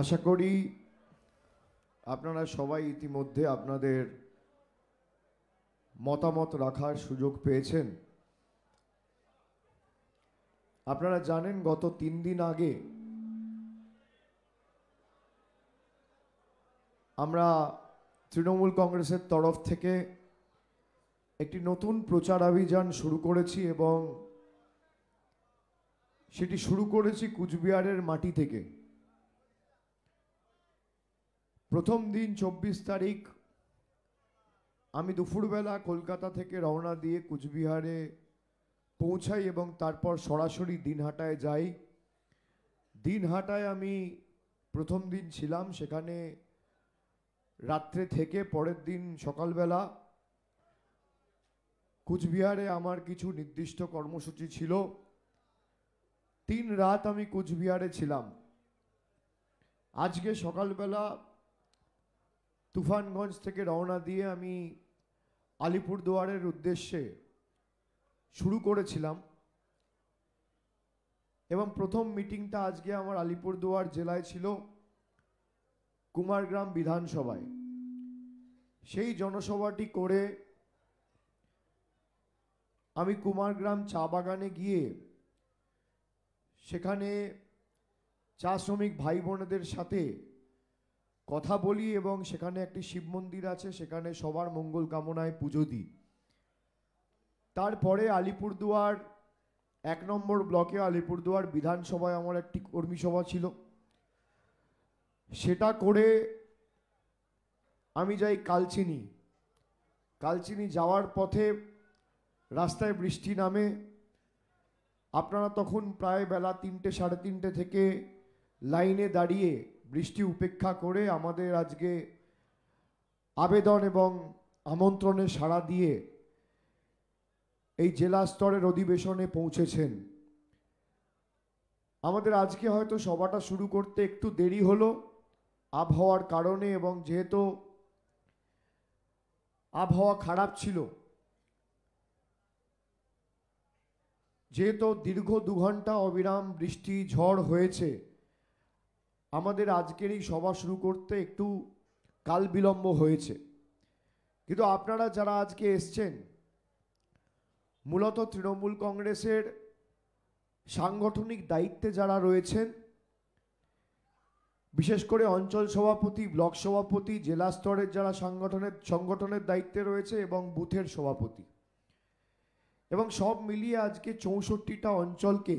আশা করি আপনারা সবাই ইতিমধ্যে আপনাদের মতামত রাখার সুযোগ পেয়েছেন আপনারা জানেন গত তিন দিন আগে আমরা তৃণমূল কংগ্রেসের তরফ থেকে একটি নতুন প্রচার অভিযান শুরু করেছি এবং সেটি শুরু করেছি কুচবিহারের মাটি থেকে প্রথম দিন চব্বিশ তারিখ আমি দুপুরবেলা কলকাতা থেকে রওনা দিয়ে কুচবিহারে পৌঁছাই এবং তারপর সরাসরি দিনহাটায় যাই দিনহাটায় আমি প্রথম দিন ছিলাম সেখানে রাত্রে থেকে পরের দিন সকালবেলা কুচবিহারে আমার কিছু নির্দিষ্ট কর্মসূচি ছিল তিন রাত আমি কুচবিহারে ছিলাম আজকে সকালবেলা তুফানগঞ্জ থেকে রওনা দিয়ে আমি আলিপুরদুয়ারের উদ্দেশ্যে শুরু করেছিলাম এবং প্রথম মিটিংটা আজকে আমার আলিপুরদুয়ার জেলায় ছিল কুমারগ্রাম বিধানসভায় সেই জনসভাটি করে আমি কুমারগ্রাম চা বাগানে গিয়ে সেখানে চা শ্রমিক ভাই বোনেদের সাথে কথা বলি এবং সেখানে একটি শিব মন্দির আছে সেখানে সবার মঙ্গল কামনায় পুজো দিই তারপরে আলিপুরদুয়ার এক নম্বর ব্লকে আলিপুরদুয়ার বিধানসভায় আমার একটি কর্মী সভা ছিল সেটা করে আমি যাই কালচিনি কালচিনি যাওয়ার পথে রাস্তায় বৃষ্টি নামে আপনারা তখন প্রায় বেলা তিনটে সাড়ে তিনটে থেকে লাইনে দাঁড়িয়ে বৃষ্টি উপেক্ষা করে আমাদের আজকে আবেদন এবং আমন্ত্রণে সাড়া দিয়ে এই জেলা স্তরের অধিবেশনে পৌঁছেছেন আমাদের আজকে হয়তো সভাটা শুরু করতে একটু দেরি হলো আবহাওয়ার কারণে এবং যেহেতু আবহাওয়া খারাপ ছিল যেহেতু দীর্ঘ দু ঘন্টা অবিরাম বৃষ্টি ঝড় হয়েছে আমাদের আজকের এই সভা শুরু করতে একটু কাল বিলম্ব হয়েছে কিন্তু আপনারা যারা আজকে এসছেন মূলত তৃণমূল কংগ্রেসের সাংগঠনিক দায়িত্বে যারা রয়েছেন বিশেষ করে অঞ্চল সভাপতি ব্লক সভাপতি জেলা স্তরের যারা সংগঠনের সংগঠনের দায়িত্বে রয়েছে এবং বুথের সভাপতি এবং সব মিলিয়ে আজকে চৌষট্টিটা অঞ্চলকে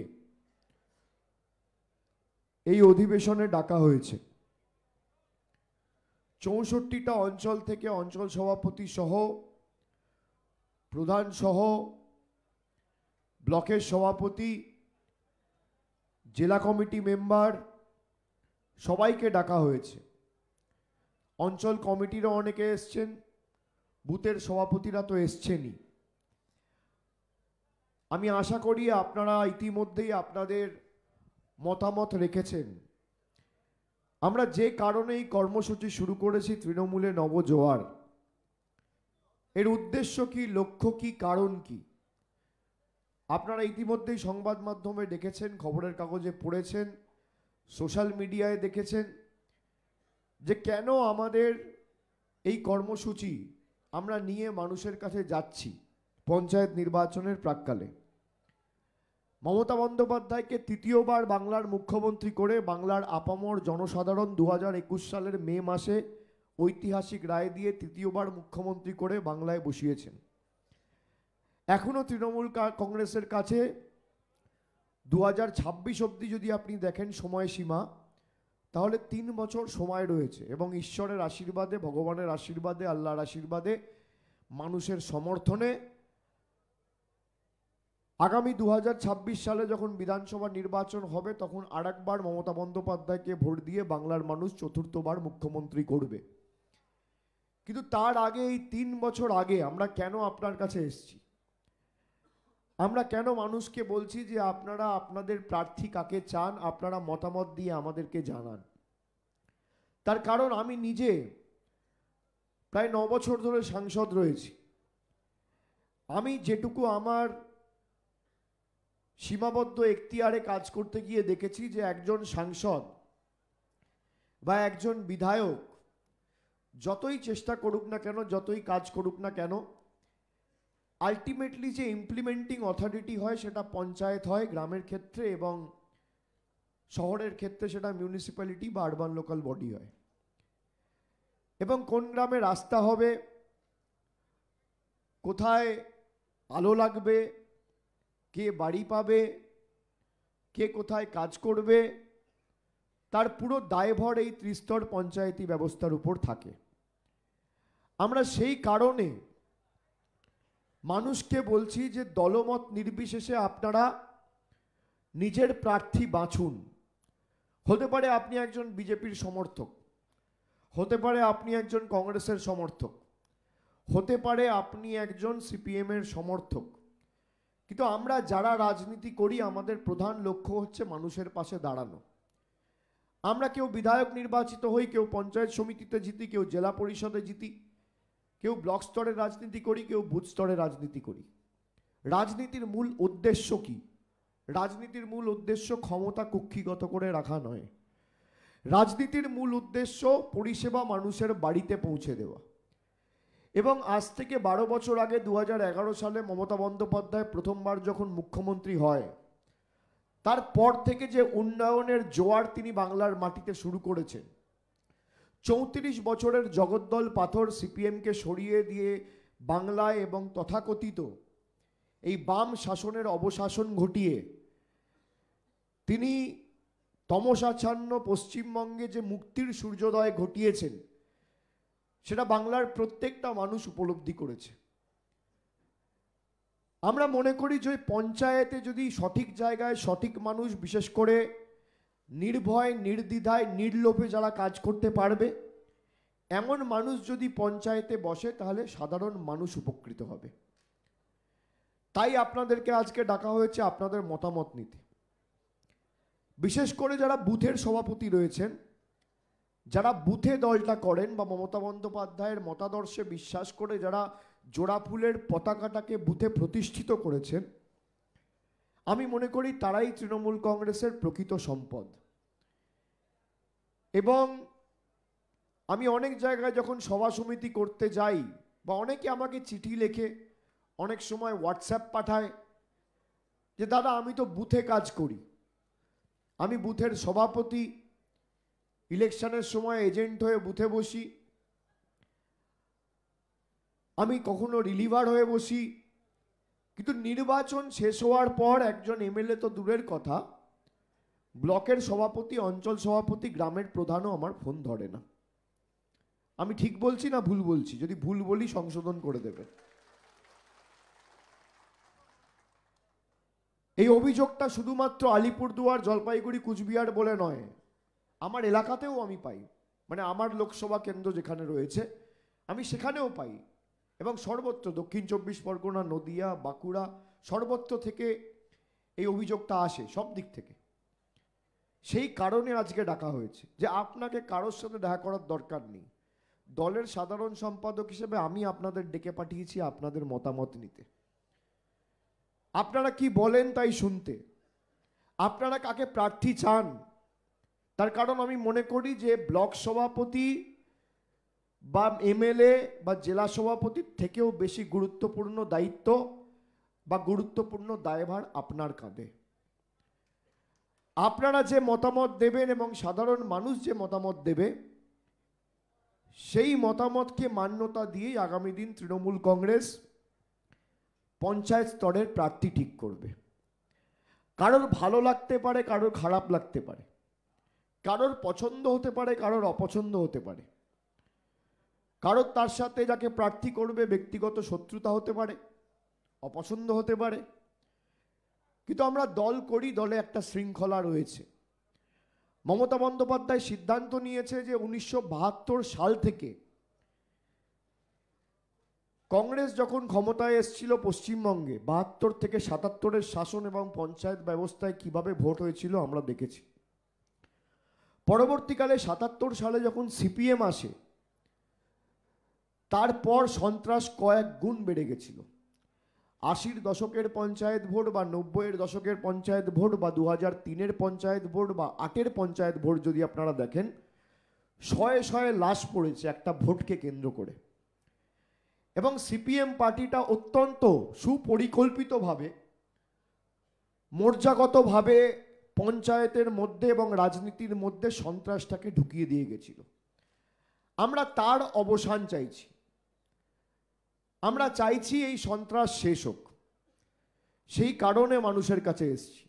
এই অধিবেশনে ডাকা হয়েছে চৌষট্টিটা অঞ্চল থেকে অঞ্চল সভাপতি সহ প্রধান সহ ব্লকের সভাপতি জেলা কমিটি মেম্বার সবাইকে ডাকা হয়েছে অঞ্চল কমিটিরও অনেকে এসছেন বুথের সভাপতিরা তো এসছেনই আমি আশা করি আপনারা ইতিমধ্যেই আপনাদের মতামত রেখেছেন আমরা যে কারণে এই কর্মসূচি শুরু করেছি তৃণমূলে নবজোয়ার এর উদ্দেশ্য কি লক্ষ্য কি কারণ কি আপনারা ইতিমধ্যেই সংবাদ মাধ্যমে দেখেছেন খবরের কাগজে পড়েছেন সোশ্যাল মিডিয়ায় দেখেছেন যে কেন আমাদের এই কর্মসূচি আমরা নিয়ে মানুষের কাছে যাচ্ছি পঞ্চায়েত নির্বাচনের প্রাককালে মমতা বন্দ্যোপাধ্যায়কে তৃতীয়বার বাংলার মুখ্যমন্ত্রী করে বাংলার আপামর জনসাধারণ দু একুশ সালের মে মাসে ঐতিহাসিক রায় দিয়ে তৃতীয়বার মুখ্যমন্ত্রী করে বাংলায় বসিয়েছেন এখনও তৃণমূল কংগ্রেসের কাছে দু হাজার ছাব্বিশ অবধি যদি আপনি দেখেন সময়সীমা তাহলে তিন বছর সময় রয়েছে এবং ঈশ্বরের আশীর্বাদে ভগবানের আশীর্বাদে আল্লাহর আশীর্বাদে মানুষের সমর্থনে আগামী দু সালে যখন বিধানসভা নির্বাচন হবে তখন আর একবার মমতা বন্দ্যোপাধ্যায়কে ভোট দিয়ে বাংলার মানুষ চতুর্থবার মুখ্যমন্ত্রী করবে কিন্তু তার আগে এই তিন বছর আগে আমরা কেন আপনার কাছে এসছি আমরা কেন মানুষকে বলছি যে আপনারা আপনাদের প্রার্থী কাকে চান আপনারা মতামত দিয়ে আমাদেরকে জানান তার কারণ আমি নিজে প্রায় ন বছর ধরে সাংসদ রয়েছি আমি যেটুকু আমার সীমাবদ্ধ এখতিয়ারে কাজ করতে গিয়ে দেখেছি যে একজন সাংসদ বা একজন বিধায়ক যতই চেষ্টা করুক না কেন যতই কাজ করুক না কেন আলটিমেটলি যে ইমপ্লিমেন্টিং অথরিটি হয় সেটা পঞ্চায়েত হয় গ্রামের ক্ষেত্রে এবং শহরের ক্ষেত্রে সেটা মিউনিসিপ্যালিটি বা আরবান লোকাল বডি হয় এবং কোন গ্রামে রাস্তা হবে কোথায় আলো লাগবে কে বাড়ি পাবে কে কোথায় কাজ করবে তার পুরো দায়ভর এই ত্রিস্তর পঞ্চায়েতি ব্যবস্থার উপর থাকে আমরা সেই কারণে মানুষকে বলছি যে দলমত নির্বিশেষে আপনারা নিজের প্রার্থী বাছুন হতে পারে আপনি একজন বিজেপির সমর্থক হতে পারে আপনি একজন কংগ্রেসের সমর্থক হতে পারে আপনি একজন সিপিএমের সমর্থক কিন্তু আমরা যারা রাজনীতি করি আমাদের প্রধান লক্ষ্য হচ্ছে মানুষের পাশে দাঁড়ানো আমরা কেউ বিধায়ক নির্বাচিত হই কেউ পঞ্চায়েত সমিতিতে জিতি কেউ জেলা পরিষদে জিতি কেউ ব্লক স্তরে রাজনীতি করি কেউ বুথ স্তরে রাজনীতি করি রাজনীতির মূল উদ্দেশ্য কি রাজনীতির মূল উদ্দেশ্য ক্ষমতা কুক্ষিগত করে রাখা নয় রাজনীতির মূল উদ্দেশ্য পরিষেবা মানুষের বাড়িতে পৌঁছে দেওয়া এবং আজ থেকে বারো বছর আগে দু সালে মমতা বন্দ্যোপাধ্যায় প্রথমবার যখন মুখ্যমন্ত্রী হয় তারপর থেকে যে উন্নয়নের জোয়ার তিনি বাংলার মাটিতে শুরু করেছেন চৌত্রিশ বছরের জগদ্দল পাথর সিপিএমকে সরিয়ে দিয়ে বাংলায় এবং তথাকথিত এই বাম শাসনের অবশাসন ঘটিয়ে তিনি তমসাচ্ছন্ন পশ্চিমবঙ্গে যে মুক্তির সূর্যোদয় ঘটিয়েছেন সেটা বাংলার প্রত্যেকটা মানুষ উপলব্ধি করেছে আমরা মনে করি যে পঞ্চায়েতে যদি সঠিক জায়গায় সঠিক মানুষ বিশেষ করে নির্ভয় নির্দ্বিধায় নির্লোভে যারা কাজ করতে পারবে এমন মানুষ যদি পঞ্চায়েতে বসে তাহলে সাধারণ মানুষ উপকৃত হবে তাই আপনাদেরকে আজকে ডাকা হয়েছে আপনাদের মতামত নিতে বিশেষ করে যারা বুথের সভাপতি রয়েছেন যারা বুথে দলটা করেন বা মমতা বন্দ্যোপাধ্যায়ের মতাদর্শে বিশ্বাস করে যারা জোড়াফুলের পতাকাটাকে বুথে প্রতিষ্ঠিত করেছেন আমি মনে করি তারাই তৃণমূল কংগ্রেসের প্রকৃত সম্পদ এবং আমি অনেক জায়গায় যখন সভা সমিতি করতে যাই বা অনেকে আমাকে চিঠি লেখে অনেক সময় হোয়াটসঅ্যাপ পাঠায় যে দাদা আমি তো বুথে কাজ করি আমি বুথের সভাপতি ইলেকশনের সময় এজেন্ট হয়ে বুথে বসি আমি কখনো রিলিভার হয়ে বসি কিন্তু নির্বাচন শেষ হওয়ার পর একজন এমএলএ তো দূরের কথা ব্লকের সভাপতি অঞ্চল সভাপতি গ্রামের প্রধানও আমার ফোন ধরে না আমি ঠিক বলছি না ভুল বলছি যদি ভুল বলি সংশোধন করে দেবে এই অভিযোগটা শুধুমাত্র আলিপুরদুয়ার জলপাইগুড়ি কুচবিহার বলে নয় আমার এলাকাতেও আমি পাই মানে আমার লোকসভা কেন্দ্র যেখানে রয়েছে আমি সেখানেও পাই এবং সর্বত্র দক্ষিণ চব্বিশ পরগনা নদিয়া বাঁকুড়া সর্বত্র থেকে এই অভিযোগটা আসে সব দিক থেকে সেই কারণে আজকে ডাকা হয়েছে যে আপনাকে কারোর সাথে দেখা করার দরকার নেই দলের সাধারণ সম্পাদক হিসেবে আমি আপনাদের ডেকে পাঠিয়েছি আপনাদের মতামত নিতে আপনারা কি বলেন তাই শুনতে আপনারা কাকে প্রার্থী চান তার কারণ আমি মনে করি যে ব্লক সভাপতি বা এমএলএ বা জেলা সভাপতির থেকেও বেশি গুরুত্বপূর্ণ দায়িত্ব বা গুরুত্বপূর্ণ দায়ভার আপনার কাঁধে আপনারা যে মতামত দেবেন এবং সাধারণ মানুষ যে মতামত দেবে সেই মতামতকে মান্যতা দিয়েই আগামী দিন তৃণমূল কংগ্রেস পঞ্চায়েত স্তরের প্রার্থী ঠিক করবে কারোর ভালো লাগতে পারে কারোর খারাপ লাগতে পারে কারোর পছন্দ হতে পারে কারোর অপছন্দ হতে পারে কারোর তার সাথে যাকে প্রার্থী করবে ব্যক্তিগত শত্রুতা হতে পারে অপছন্দ হতে পারে কিন্তু আমরা দল করি দলে একটা শৃঙ্খলা রয়েছে মমতা বন্দ্যোপাধ্যায় সিদ্ধান্ত নিয়েছে যে উনিশশো সাল থেকে কংগ্রেস যখন ক্ষমতায় এসেছিল পশ্চিমবঙ্গে বাহাত্তর থেকে সাতাত্তরের শাসন এবং পঞ্চায়েত ব্যবস্থায় কিভাবে ভোট হয়েছিল আমরা দেখেছি পরবর্তীকালে সাতাত্তর সালে যখন সিপিএম আসে তারপর সন্ত্রাস কয়েক গুণ বেড়ে গেছিল আশির দশকের পঞ্চায়েত ভোট বা নব্বইয়ের দশকের পঞ্চায়েত ভোট বা দু হাজার তিনের পঞ্চায়েত ভোট বা আটের পঞ্চায়েত ভোট যদি আপনারা দেখেন শয়ে শয়ে লাশ পড়েছে একটা ভোটকে কেন্দ্র করে এবং সিপিএম পার্টিটা অত্যন্ত সুপরিকল্পিতভাবে মর্যাগতভাবে পঞ্চায়েতের মধ্যে এবং রাজনীতির মধ্যে সন্ত্রাসটাকে ঢুকিয়ে দিয়ে গেছিল আমরা তার অবসান চাইছি আমরা চাইছি এই সন্ত্রাস শেষ হোক সেই কারণে মানুষের কাছে এসছি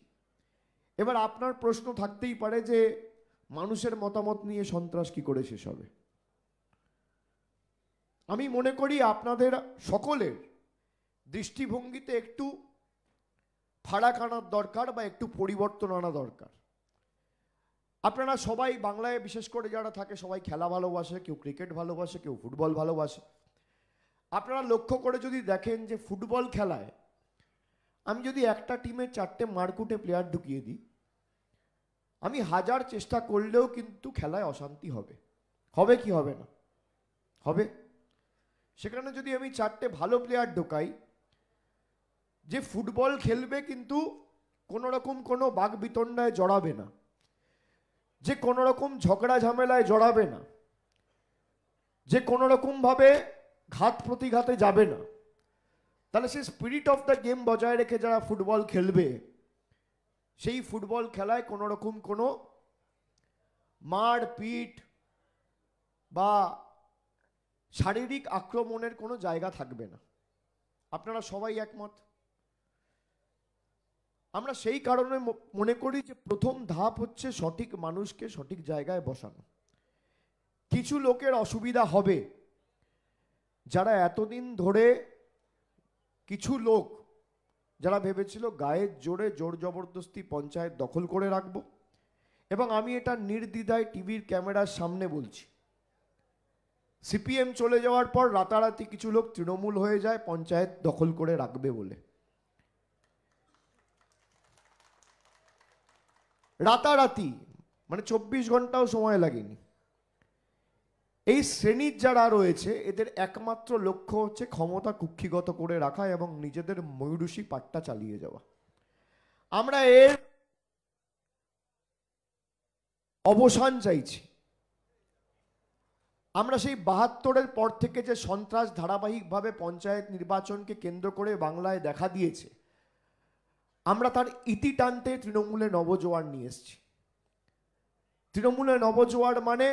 এবার আপনার প্রশ্ন থাকতেই পারে যে মানুষের মতামত নিয়ে সন্ত্রাস কি করে শেষ হবে আমি মনে করি আপনাদের সকলের দৃষ্টিভঙ্গিতে একটু ফারাক আনার দরকার বা একটু পরিবর্তন আনা দরকার আপনারা সবাই বাংলায় বিশেষ করে যারা থাকে সবাই খেলা ভালোবাসে কেউ ক্রিকেট ভালোবাসে কেউ ফুটবল ভালোবাসে আপনারা লক্ষ্য করে যদি দেখেন যে ফুটবল খেলায় আমি যদি একটা টিমে চারটে মারকুটে প্লেয়ার ঢুকিয়ে দিই আমি হাজার চেষ্টা করলেও কিন্তু খেলায় অশান্তি হবে হবে কি হবে না হবে সেখানে যদি আমি চারটে ভালো প্লেয়ার ঢোকাই যে ফুটবল খেলবে কিন্তু কোনো রকম কোনো বাঘ বিতণ্ডায় জড়াবে না যে কোনো রকম ঝগড়া ঝামেলায় জড়াবে না যে কোনো রকমভাবে ঘাত প্রতিঘাতে যাবে না তাহলে সে স্পিরিট অফ দ্য গেম বজায় রেখে যারা ফুটবল খেলবে সেই ফুটবল খেলায় কোনো রকম কোনো মার পিট বা শারীরিক আক্রমণের কোনো জায়গা থাকবে না আপনারা সবাই একমত আমরা সেই কারণে মনে করি যে প্রথম ধাপ হচ্ছে সঠিক মানুষকে সঠিক জায়গায় বসানো কিছু লোকের অসুবিধা হবে যারা এতদিন ধরে কিছু লোক যারা ভেবেছিল গায়ের জোরে জোর জবরদস্তি পঞ্চায়েত দখল করে রাখব এবং আমি এটা নির্দ্বিধায় টিভির ক্যামেরার সামনে বলছি সিপিএম চলে যাওয়ার পর রাতারাতি কিছু লোক তৃণমূল হয়ে যায় পঞ্চায়েত দখল করে রাখবে বলে রাতারাতি মানে চব্বিশ ঘন্টাও সময় লাগেনি এই শ্রেণীর যারা রয়েছে এদের একমাত্র লক্ষ্য হচ্ছে ক্ষমতা কুক্ষিগত করে রাখা এবং নিজেদের ময়ূরুষি পাট্টা চালিয়ে যাওয়া আমরা এর অবসান চাইছি আমরা সেই বাহাত্তরের পর থেকে যে সন্ত্রাস ধারাবাহিকভাবে পঞ্চায়েত নির্বাচনকে কেন্দ্র করে বাংলায় দেখা দিয়েছে আমরা তার ইতি টানতে তৃণমূলে নবজোয়ার নিয়ে এসছি তৃণমূলে নবজোয়ার মানে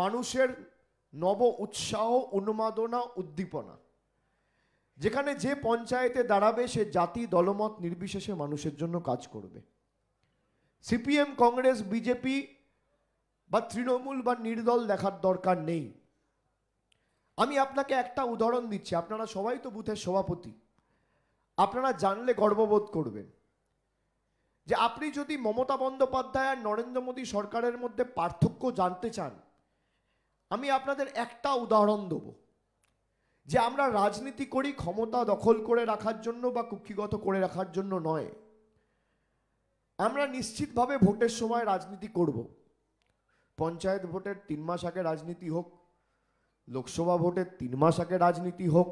মানুষের নব উৎসাহ উন্মাদনা উদ্দীপনা যেখানে যে পঞ্চায়েতে দাঁড়াবে সে জাতি দলমত নির্বিশেষে মানুষের জন্য কাজ করবে সিপিএম কংগ্রেস বিজেপি বা তৃণমূল বা নির্দল দেখার দরকার নেই আমি আপনাকে একটা উদাহরণ দিচ্ছি আপনারা সবাই তো বুথের সভাপতি আপনারা জানলে গর্ববোধ করবেন যে আপনি যদি মমতা বন্দ্যোপাধ্যায় আর নরেন্দ্র মোদী সরকারের মধ্যে পার্থক্য জানতে চান আমি আপনাদের একটা উদাহরণ দেব যে আমরা রাজনীতি করি ক্ষমতা দখল করে রাখার জন্য বা কুক্ষিগত করে রাখার জন্য নয় আমরা নিশ্চিতভাবে ভোটের সময় রাজনীতি করব পঞ্চায়েত ভোটের তিন মাস আগে রাজনীতি হোক লোকসভা ভোটের তিন মাস আগে রাজনীতি হোক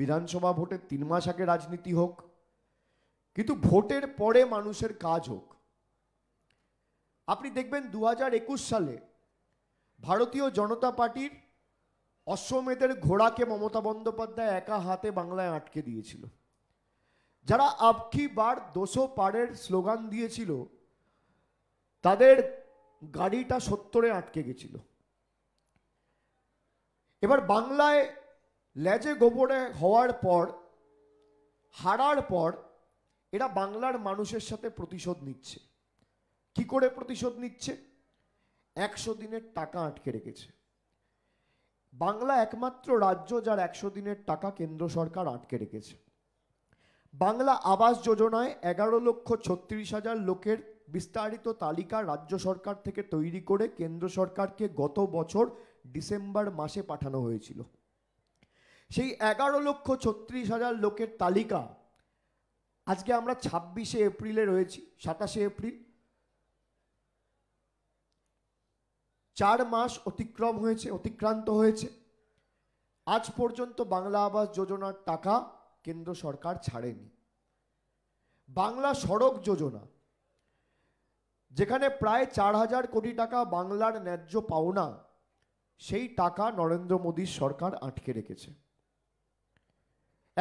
বিধানসভা ভোটের তিন মাস আগে রাজনীতি হোক কিন্তু ভোটের পরে মানুষের কাজ হোক আপনি দেখবেন দু সালে ভারতীয় জনতা পার্টির অশ্বমেধের ঘোড়াকে মমতা বন্দ্যোপাধ্যায় একা হাতে বাংলায় আটকে দিয়েছিল যারা আপকি বার দোষো পারের স্লোগান দিয়েছিল তাদের গাড়িটা সত্তরে আটকে গেছিল এবার বাংলায় লেজে গোবরে হওয়ার পর হারার পর এরা বাংলার মানুষের সাথে প্রতিশোধ নিচ্ছে কি করে প্রতিশোধ নিচ্ছে একশো দিনের টাকা আটকে রেখেছে বাংলা একমাত্র রাজ্য যার একশো দিনের টাকা কেন্দ্র সরকার আটকে রেখেছে বাংলা আবাস যোজনায় এগারো লক্ষ ছত্রিশ হাজার লোকের বিস্তারিত তালিকা রাজ্য সরকার থেকে তৈরি করে কেন্দ্র সরকারকে গত বছর ডিসেম্বর মাসে পাঠানো হয়েছিল সেই এগারো লক্ষ ছত্রিশ হাজার লোকের তালিকা আজকে আমরা ছাব্বিশে এপ্রিলে রয়েছি সাতাশে এপ্রিল চার মাস অতিক্রম হয়েছে অতিক্রান্ত হয়েছে আজ পর্যন্ত বাংলা আবাস যোজনার টাকা কেন্দ্র সরকার ছাড়েনি বাংলা সড়ক যোজনা যেখানে প্রায় চার হাজার কোটি টাকা বাংলার ন্যায্য পাওনা সেই টাকা নরেন্দ্র মোদীর সরকার আটকে রেখেছে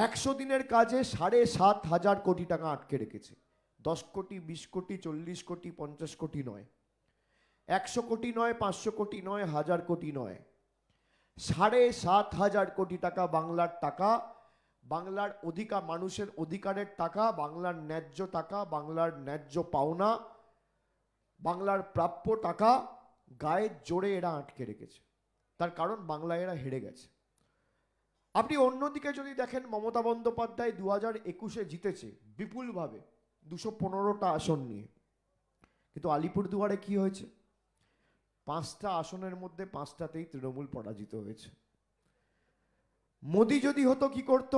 একশো দিনের কাজে সাড়ে সাত হাজার কোটি টাকা আটকে রেখেছে দশ কোটি বিশ কোটি চল্লিশ কোটি পঞ্চাশ কোটি নয় একশো কোটি নয় পাঁচশো কোটি নয় হাজার কোটি নয় সাড়ে সাত হাজার কোটি টাকা বাংলার টাকা বাংলার অধিকার মানুষের অধিকারের টাকা বাংলার ন্যায্য টাকা বাংলার ন্যায্য পাওনা বাংলার প্রাপ্য টাকা গায়ের জোরে এরা আটকে রেখেছে তার কারণ বাংলায় এরা হেরে গেছে আপনি অন্যদিকে যদি দেখেন মমতা বন্দ্যোপাধ্যায় দু হাজার একুশে জিতেছে বিপুলভাবে দুশো পনেরোটা আসন নিয়ে কিন্তু আলিপুরদুয়ারে কি হয়েছে পাঁচটা আসনের মধ্যে পাঁচটাতেই তৃণমূল পরাজিত হয়েছে মোদি যদি হতো কি করত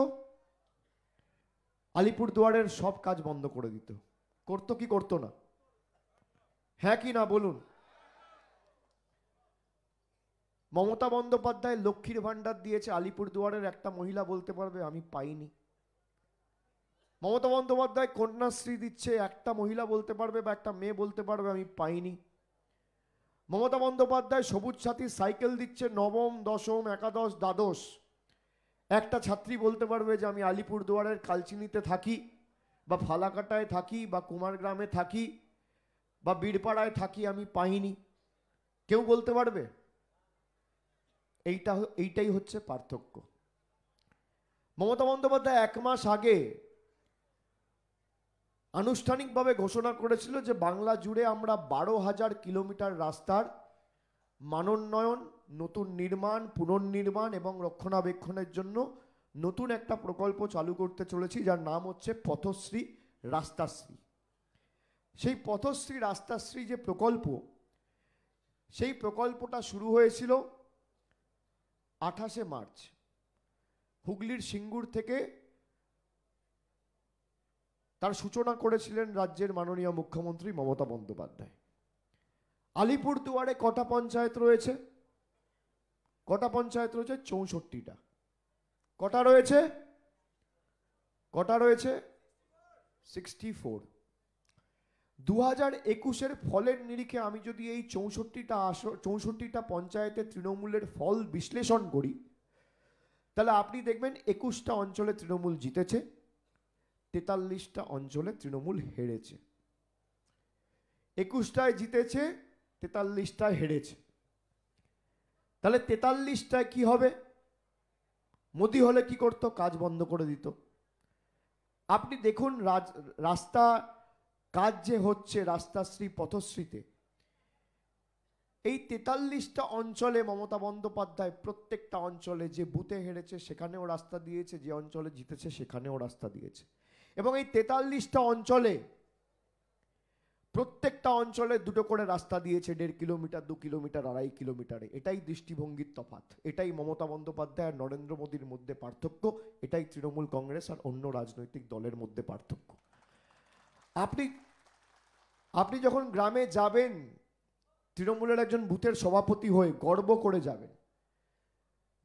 আলিপুরদুয়ারের সব কাজ বন্ধ করে দিত করতো কি করতো না হ্যাঁ কি না বলুন মমতা বন্দ্যোপাধ্যায় লক্ষ্মীর ভাণ্ডার দিয়েছে আলিপুরদুয়ারের একটা মহিলা বলতে পারবে আমি পাইনি মমতা বন্দ্যোপাধ্যায় কন্যাশ্রী দিচ্ছে একটা মহিলা বলতে পারবে বা একটা মেয়ে বলতে পারবে আমি পাইনি মমতা বন্দ্যোপাধ্যায় সবুজ সাথী সাইকেল দিচ্ছে নবম দশম একাদশ দ্বাদশ একটা ছাত্রী বলতে পারবে যে আমি আলিপুরদুয়ারের কালচিনিতে থাকি বা ফালাকাটায় থাকি বা কুমারগ্রামে থাকি বা বীরপাড়ায় থাকি আমি পাইনি কেউ বলতে পারবে এইটা এইটাই হচ্ছে পার্থক্য মমতা বন্দ্যোপাধ্যায় এক মাস আগে আনুষ্ঠানিকভাবে ঘোষণা করেছিল যে বাংলা জুড়ে আমরা বারো হাজার কিলোমিটার রাস্তার মানোন্নয়ন নতুন নির্মাণ পুনর্নির্মাণ এবং রক্ষণাবেক্ষণের জন্য নতুন একটা প্রকল্প চালু করতে চলেছি যার নাম হচ্ছে পথশ্রী রাস্তাশ্রী সেই পথশ্রী রাস্তাশ্রী যে প্রকল্প সেই প্রকল্পটা শুরু হয়েছিল আঠাশে মার্চ হুগলির সিঙ্গুর থেকে তার সূচনা করেছিলেন রাজ্যের মাননীয় মুখ্যমন্ত্রী মমতা বন্দ্যোপাধ্যায় আলিপুর দুয়ারে কটা পঞ্চায়েত রয়েছে কটা পঞ্চায়েত রয়েছে চৌষট্টিটা কটা রয়েছে কটা রয়েছে সিক্সটি ফোর দু হাজার একুশের ফলের নিরিখে আমি যদি এই চৌষট্টিটা আস চৌষট্টিটা পঞ্চায়েতে তৃণমূলের ফল বিশ্লেষণ করি তাহলে আপনি দেখবেন একুশটা অঞ্চলে তৃণমূল জিতেছে তেতাল্লিশটা অঞ্চলে তৃণমূল হেরেছে একুশটায় জিতেছে তেতাল্লিশটায় হেরেছে তাহলে তেতাল্লিশটায় কি হবে মোদি হলে কি করত কাজ বন্ধ করে দিত আপনি দেখুন রাজ রাস্তা কাজ যে হচ্ছে রাস্তাশ্রী পথশ্রীতে এই তেতাল্লিশটা অঞ্চলে মমতা বন্দ্যোপাধ্যায় প্রত্যেকটা অঞ্চলে যে বুথে হেরেছে সেখানেও রাস্তা দিয়েছে যে অঞ্চলে জিতেছে সেখানেও রাস্তা দিয়েছে এবং এই তেতাল্লিশটা অঞ্চলে প্রত্যেকটা অঞ্চলে দুটো করে রাস্তা দিয়েছে দেড় কিলোমিটার দু কিলোমিটার আড়াই কিলোমিটারে এটাই দৃষ্টিভঙ্গির তফাত এটাই মমতা বন্দ্যোপাধ্যায় আর নরেন্দ্র মোদীর মধ্যে পার্থক্য এটাই তৃণমূল কংগ্রেস আর অন্য রাজনৈতিক দলের মধ্যে পার্থক্য আপনি আপনি যখন গ্রামে যাবেন তৃণমূলের একজন বুথের সভাপতি হয়ে গর্ব করে যাবেন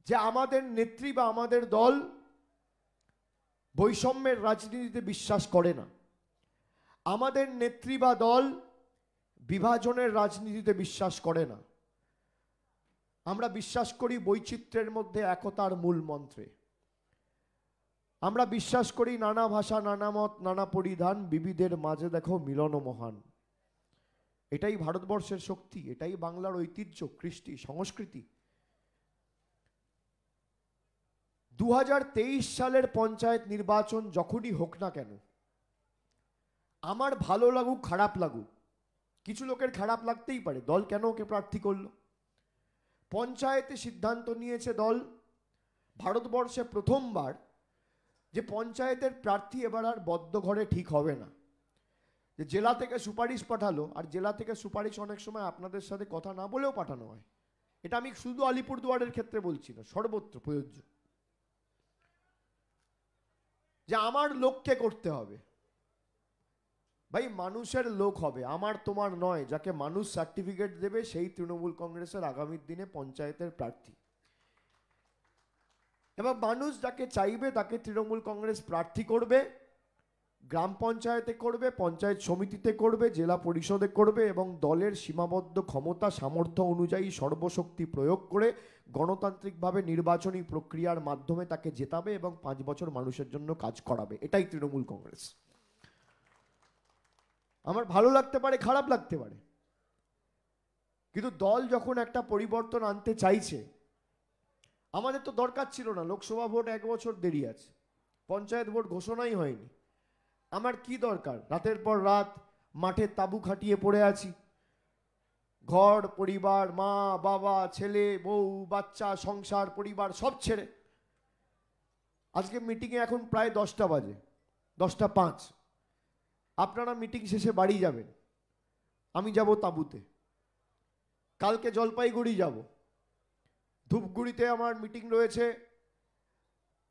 যে আমাদের নেত্রী বা আমাদের দল বৈষম্যের রাজনীতিতে বিশ্বাস করে না আমাদের নেত্রী বা দল বিভাজনের রাজনীতিতে বিশ্বাস করে না আমরা বিশ্বাস করি বৈচিত্র্যের মধ্যে একতার মূল মন্ত্রে আমরা বিশ্বাস করি নানা ভাষা নানা মত নানা পরিধান বিবিধের মাঝে দেখো মিলন মহান এটাই ভারতবর্ষের শক্তি এটাই বাংলার ঐতিহ্য কৃষ্টি সংস্কৃতি দু সালের পঞ্চায়েত নির্বাচন যখনই হোক না কেন আমার ভালো লাগুক খারাপ লাগুক কিছু লোকের খারাপ লাগতেই পারে দল কেন ওকে প্রার্থী করল পঞ্চায়েতে সিদ্ধান্ত নিয়েছে দল ভারতবর্ষে প্রথমবার যে পঞ্চায়েতের প্রার্থী এবার আর বদ্ধ ঘরে ঠিক হবে না যে জেলা থেকে সুপারিশ পাঠালো আর জেলা থেকে সুপারিশ অনেক সময় আপনাদের সাথে কথা না বলেও পাঠানো হয় এটা আমি শুধু আলিপুরদুয়ারের ক্ষেত্রে বলছি না সর্বত্র প্রযোজ্য যে আমার লোককে করতে হবে ভাই মানুষের লোক হবে আমার তোমার নয় যাকে মানুষ সার্টিফিকেট দেবে সেই তৃণমূল কংগ্রেসের আগামীর দিনে পঞ্চায়েতের প্রার্থী এবার মানুষ যাকে চাইবে তাকে তৃণমূল কংগ্রেস প্রার্থী করবে গ্রাম পঞ্চায়েতে করবে পঞ্চায়েত সমিতিতে করবে জেলা পরিষদে করবে এবং দলের সীমাবদ্ধ ক্ষমতা সামর্থ্য অনুযায়ী সর্বশক্তি প্রয়োগ করে গণতান্ত্রিকভাবে নির্বাচনী প্রক্রিয়ার মাধ্যমে তাকে জেতাবে এবং পাঁচ বছর মানুষের জন্য কাজ করাবে এটাই তৃণমূল কংগ্রেস আমার ভালো লাগতে পারে খারাপ লাগতে পারে কিন্তু দল যখন একটা পরিবর্তন আনতে চাইছে আমাদের তো দরকার ছিল না লোকসভা ভোট এক বছর দেরি আছে পঞ্চায়েত ভোট ঘোষণাই হয়নি আমার কি দরকার রাতের পর রাত মাঠে তাবু খাটিয়ে পড়ে আছি ঘর পরিবার মা বাবা ছেলে বউ বাচ্চা সংসার পরিবার সব ছেড়ে আজকে মিটিংয়ে এখন প্রায় দশটা বাজে দশটা পাঁচ আপনারা মিটিং শেষে বাড়ি যাবেন আমি যাব তাঁবুতে কালকে জলপাইগুড়ি যাব ধূপগুড়িতে আমার মিটিং রয়েছে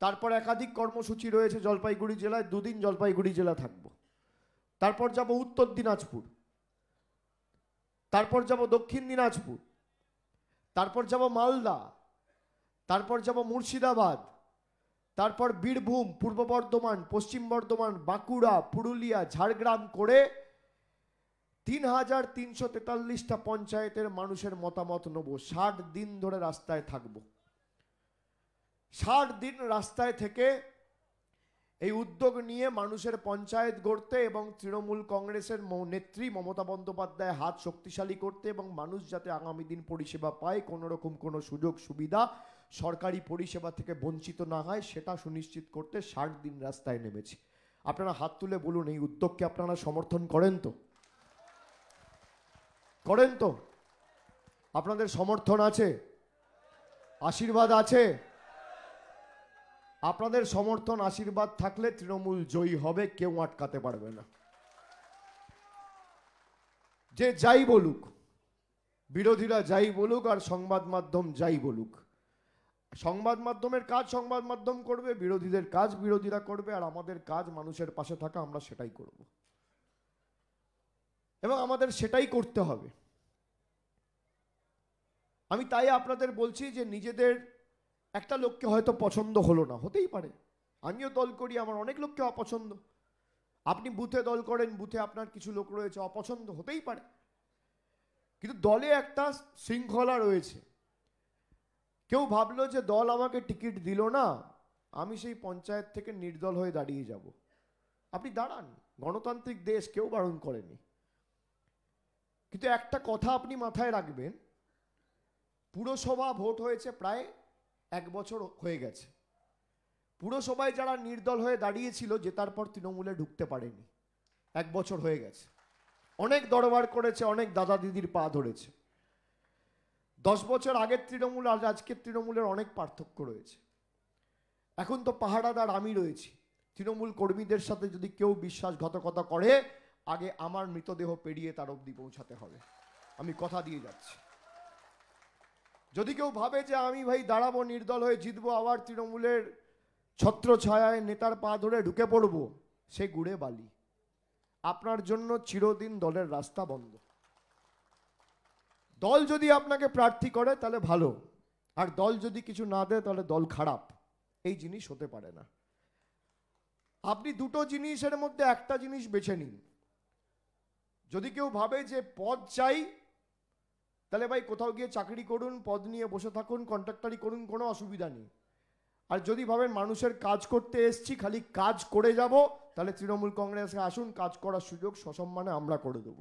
তারপর একাধিক কর্মসূচি রয়েছে জলপাইগুড়ি জেলায় দুদিন জলপাইগুড়ি জেলা থাকব তারপর যাব উত্তর দিনাজপুর তারপর যাব দক্ষিণ দিনাজপুর তারপর যাব মালদা তারপর যাব মুর্শিদাবাদ তারপর বীরভূম পূর্ব বর্ধমান পশ্চিম বর্ধমান বাঁকুড়া পুরুলিয়া ঝাড়গ্রাম করে তিন হাজার তিনশো তেতাল্লিশটা পঞ্চায়েতের মানুষের মতামত নেব ষাট দিন ধরে রাস্তায় থাকবো ষাট দিন রাস্তায় থেকে এই উদ্যোগ নিয়ে মানুষের পঞ্চায়েত গড়তে এবং তৃণমূল কংগ্রেসের নেত্রী মমতা বন্দ্যোপাধ্যায় হাত শক্তিশালী করতে এবং মানুষ যাতে আগামী দিন পরিষেবা পায় কোনো রকম কোনো সুযোগ সুবিধা সরকারি পরিষেবা থেকে বঞ্চিত না হয় সেটা সুনিশ্চিত করতে ষাট দিন রাস্তায় নেমেছি আপনারা হাত তুলে বলুন এই উদ্যোগকে আপনারা সমর্থন করেন তো করেন তো আপনাদের সমর্থন আছে আশীর্বাদ আছে আপনাদের সমর্থন আশীর্বাদ থাকলে তৃণমূল জয়ী হবে কেউ আটকাতে পারবে না যে যাই বলুক বিরোধীরা যাই বলুক আর সংবাদ মাধ্যম যাই বলুক সংবাদ মাধ্যমের কাজ সংবাদ মাধ্যম করবে বিরোধীদের কাজ বিরোধীরা করবে আর আমাদের কাজ মানুষের পাশে থাকা আমরা সেটাই করব এবং আমাদের সেটাই করতে হবে আমি তাই আপনাদের বলছি যে নিজেদের একটা লোককে হয়তো পছন্দ হলো না হতেই পারে আমিও দল করি আমার অনেক লোককে অপছন্দ আপনি বুথে দল করেন বুথে আপনার কিছু লোক রয়েছে অপছন্দ হতেই পারে কিন্তু দলে একটা শৃঙ্খলা রয়েছে কেউ ভাবলো যে দল আমাকে টিকিট দিল না আমি সেই পঞ্চায়েত থেকে নির্দল হয়ে দাঁড়িয়ে যাব আপনি দাঁড়ান গণতান্ত্রিক দেশ কেউ বারণ করেনি কিন্তু একটা কথা আপনি মাথায় রাখবেন পুরসভা ভোট হয়েছে প্রায় এক বছর হয়ে গেছে পুরসভায় যারা নির্দল হয়ে দাঁড়িয়েছিল জেতার পর তৃণমূলে ঢুকতে পারেনি এক বছর হয়ে গেছে অনেক দরবার করেছে অনেক দাদা দিদির পা ধরেছে দশ বছর আগের তৃণমূল আর আজকের তৃণমূলের অনেক পার্থক্য রয়েছে এখন তো পাহারাদার আমি রয়েছি তৃণমূল কর্মীদের সাথে যদি কেউ বিশ্বাসঘাতকতা করে আগে আমার মৃতদেহ পেরিয়ে তার অবধি পৌঁছাতে হবে আমি কথা দিয়ে যাচ্ছি যদি কেউ ভাবে যে আমি ভাই দাঁড়াবো নির্দল হয়ে জিতবো আবার তৃণমূলের ছত্র ছায়ায় নেতার পা ধরে ঢুকে পড়ব সে গুড়ে বালি আপনার জন্য চিরদিন দলের রাস্তা বন্ধ দল যদি আপনাকে প্রার্থী করে তাহলে ভালো আর দল যদি কিছু না দেয় তাহলে দল খারাপ এই জিনিস হতে পারে না আপনি দুটো জিনিসের মধ্যে একটা জিনিস বেছে নিন যদি কেউ ভাবে যে পদ চাই তাহলে ভাই কোথাও গিয়ে চাকরি করুন পদ নিয়ে বসে থাকুন কন্ট্রাক্টারি করুন কোনো অসুবিধা নেই আর যদি ভাবেন মানুষের কাজ করতে এসছি খালি কাজ করে যাব তাহলে তৃণমূল কংগ্রেসে আসুন কাজ করার সুযোগ সসম্মানে আমরা করে দেব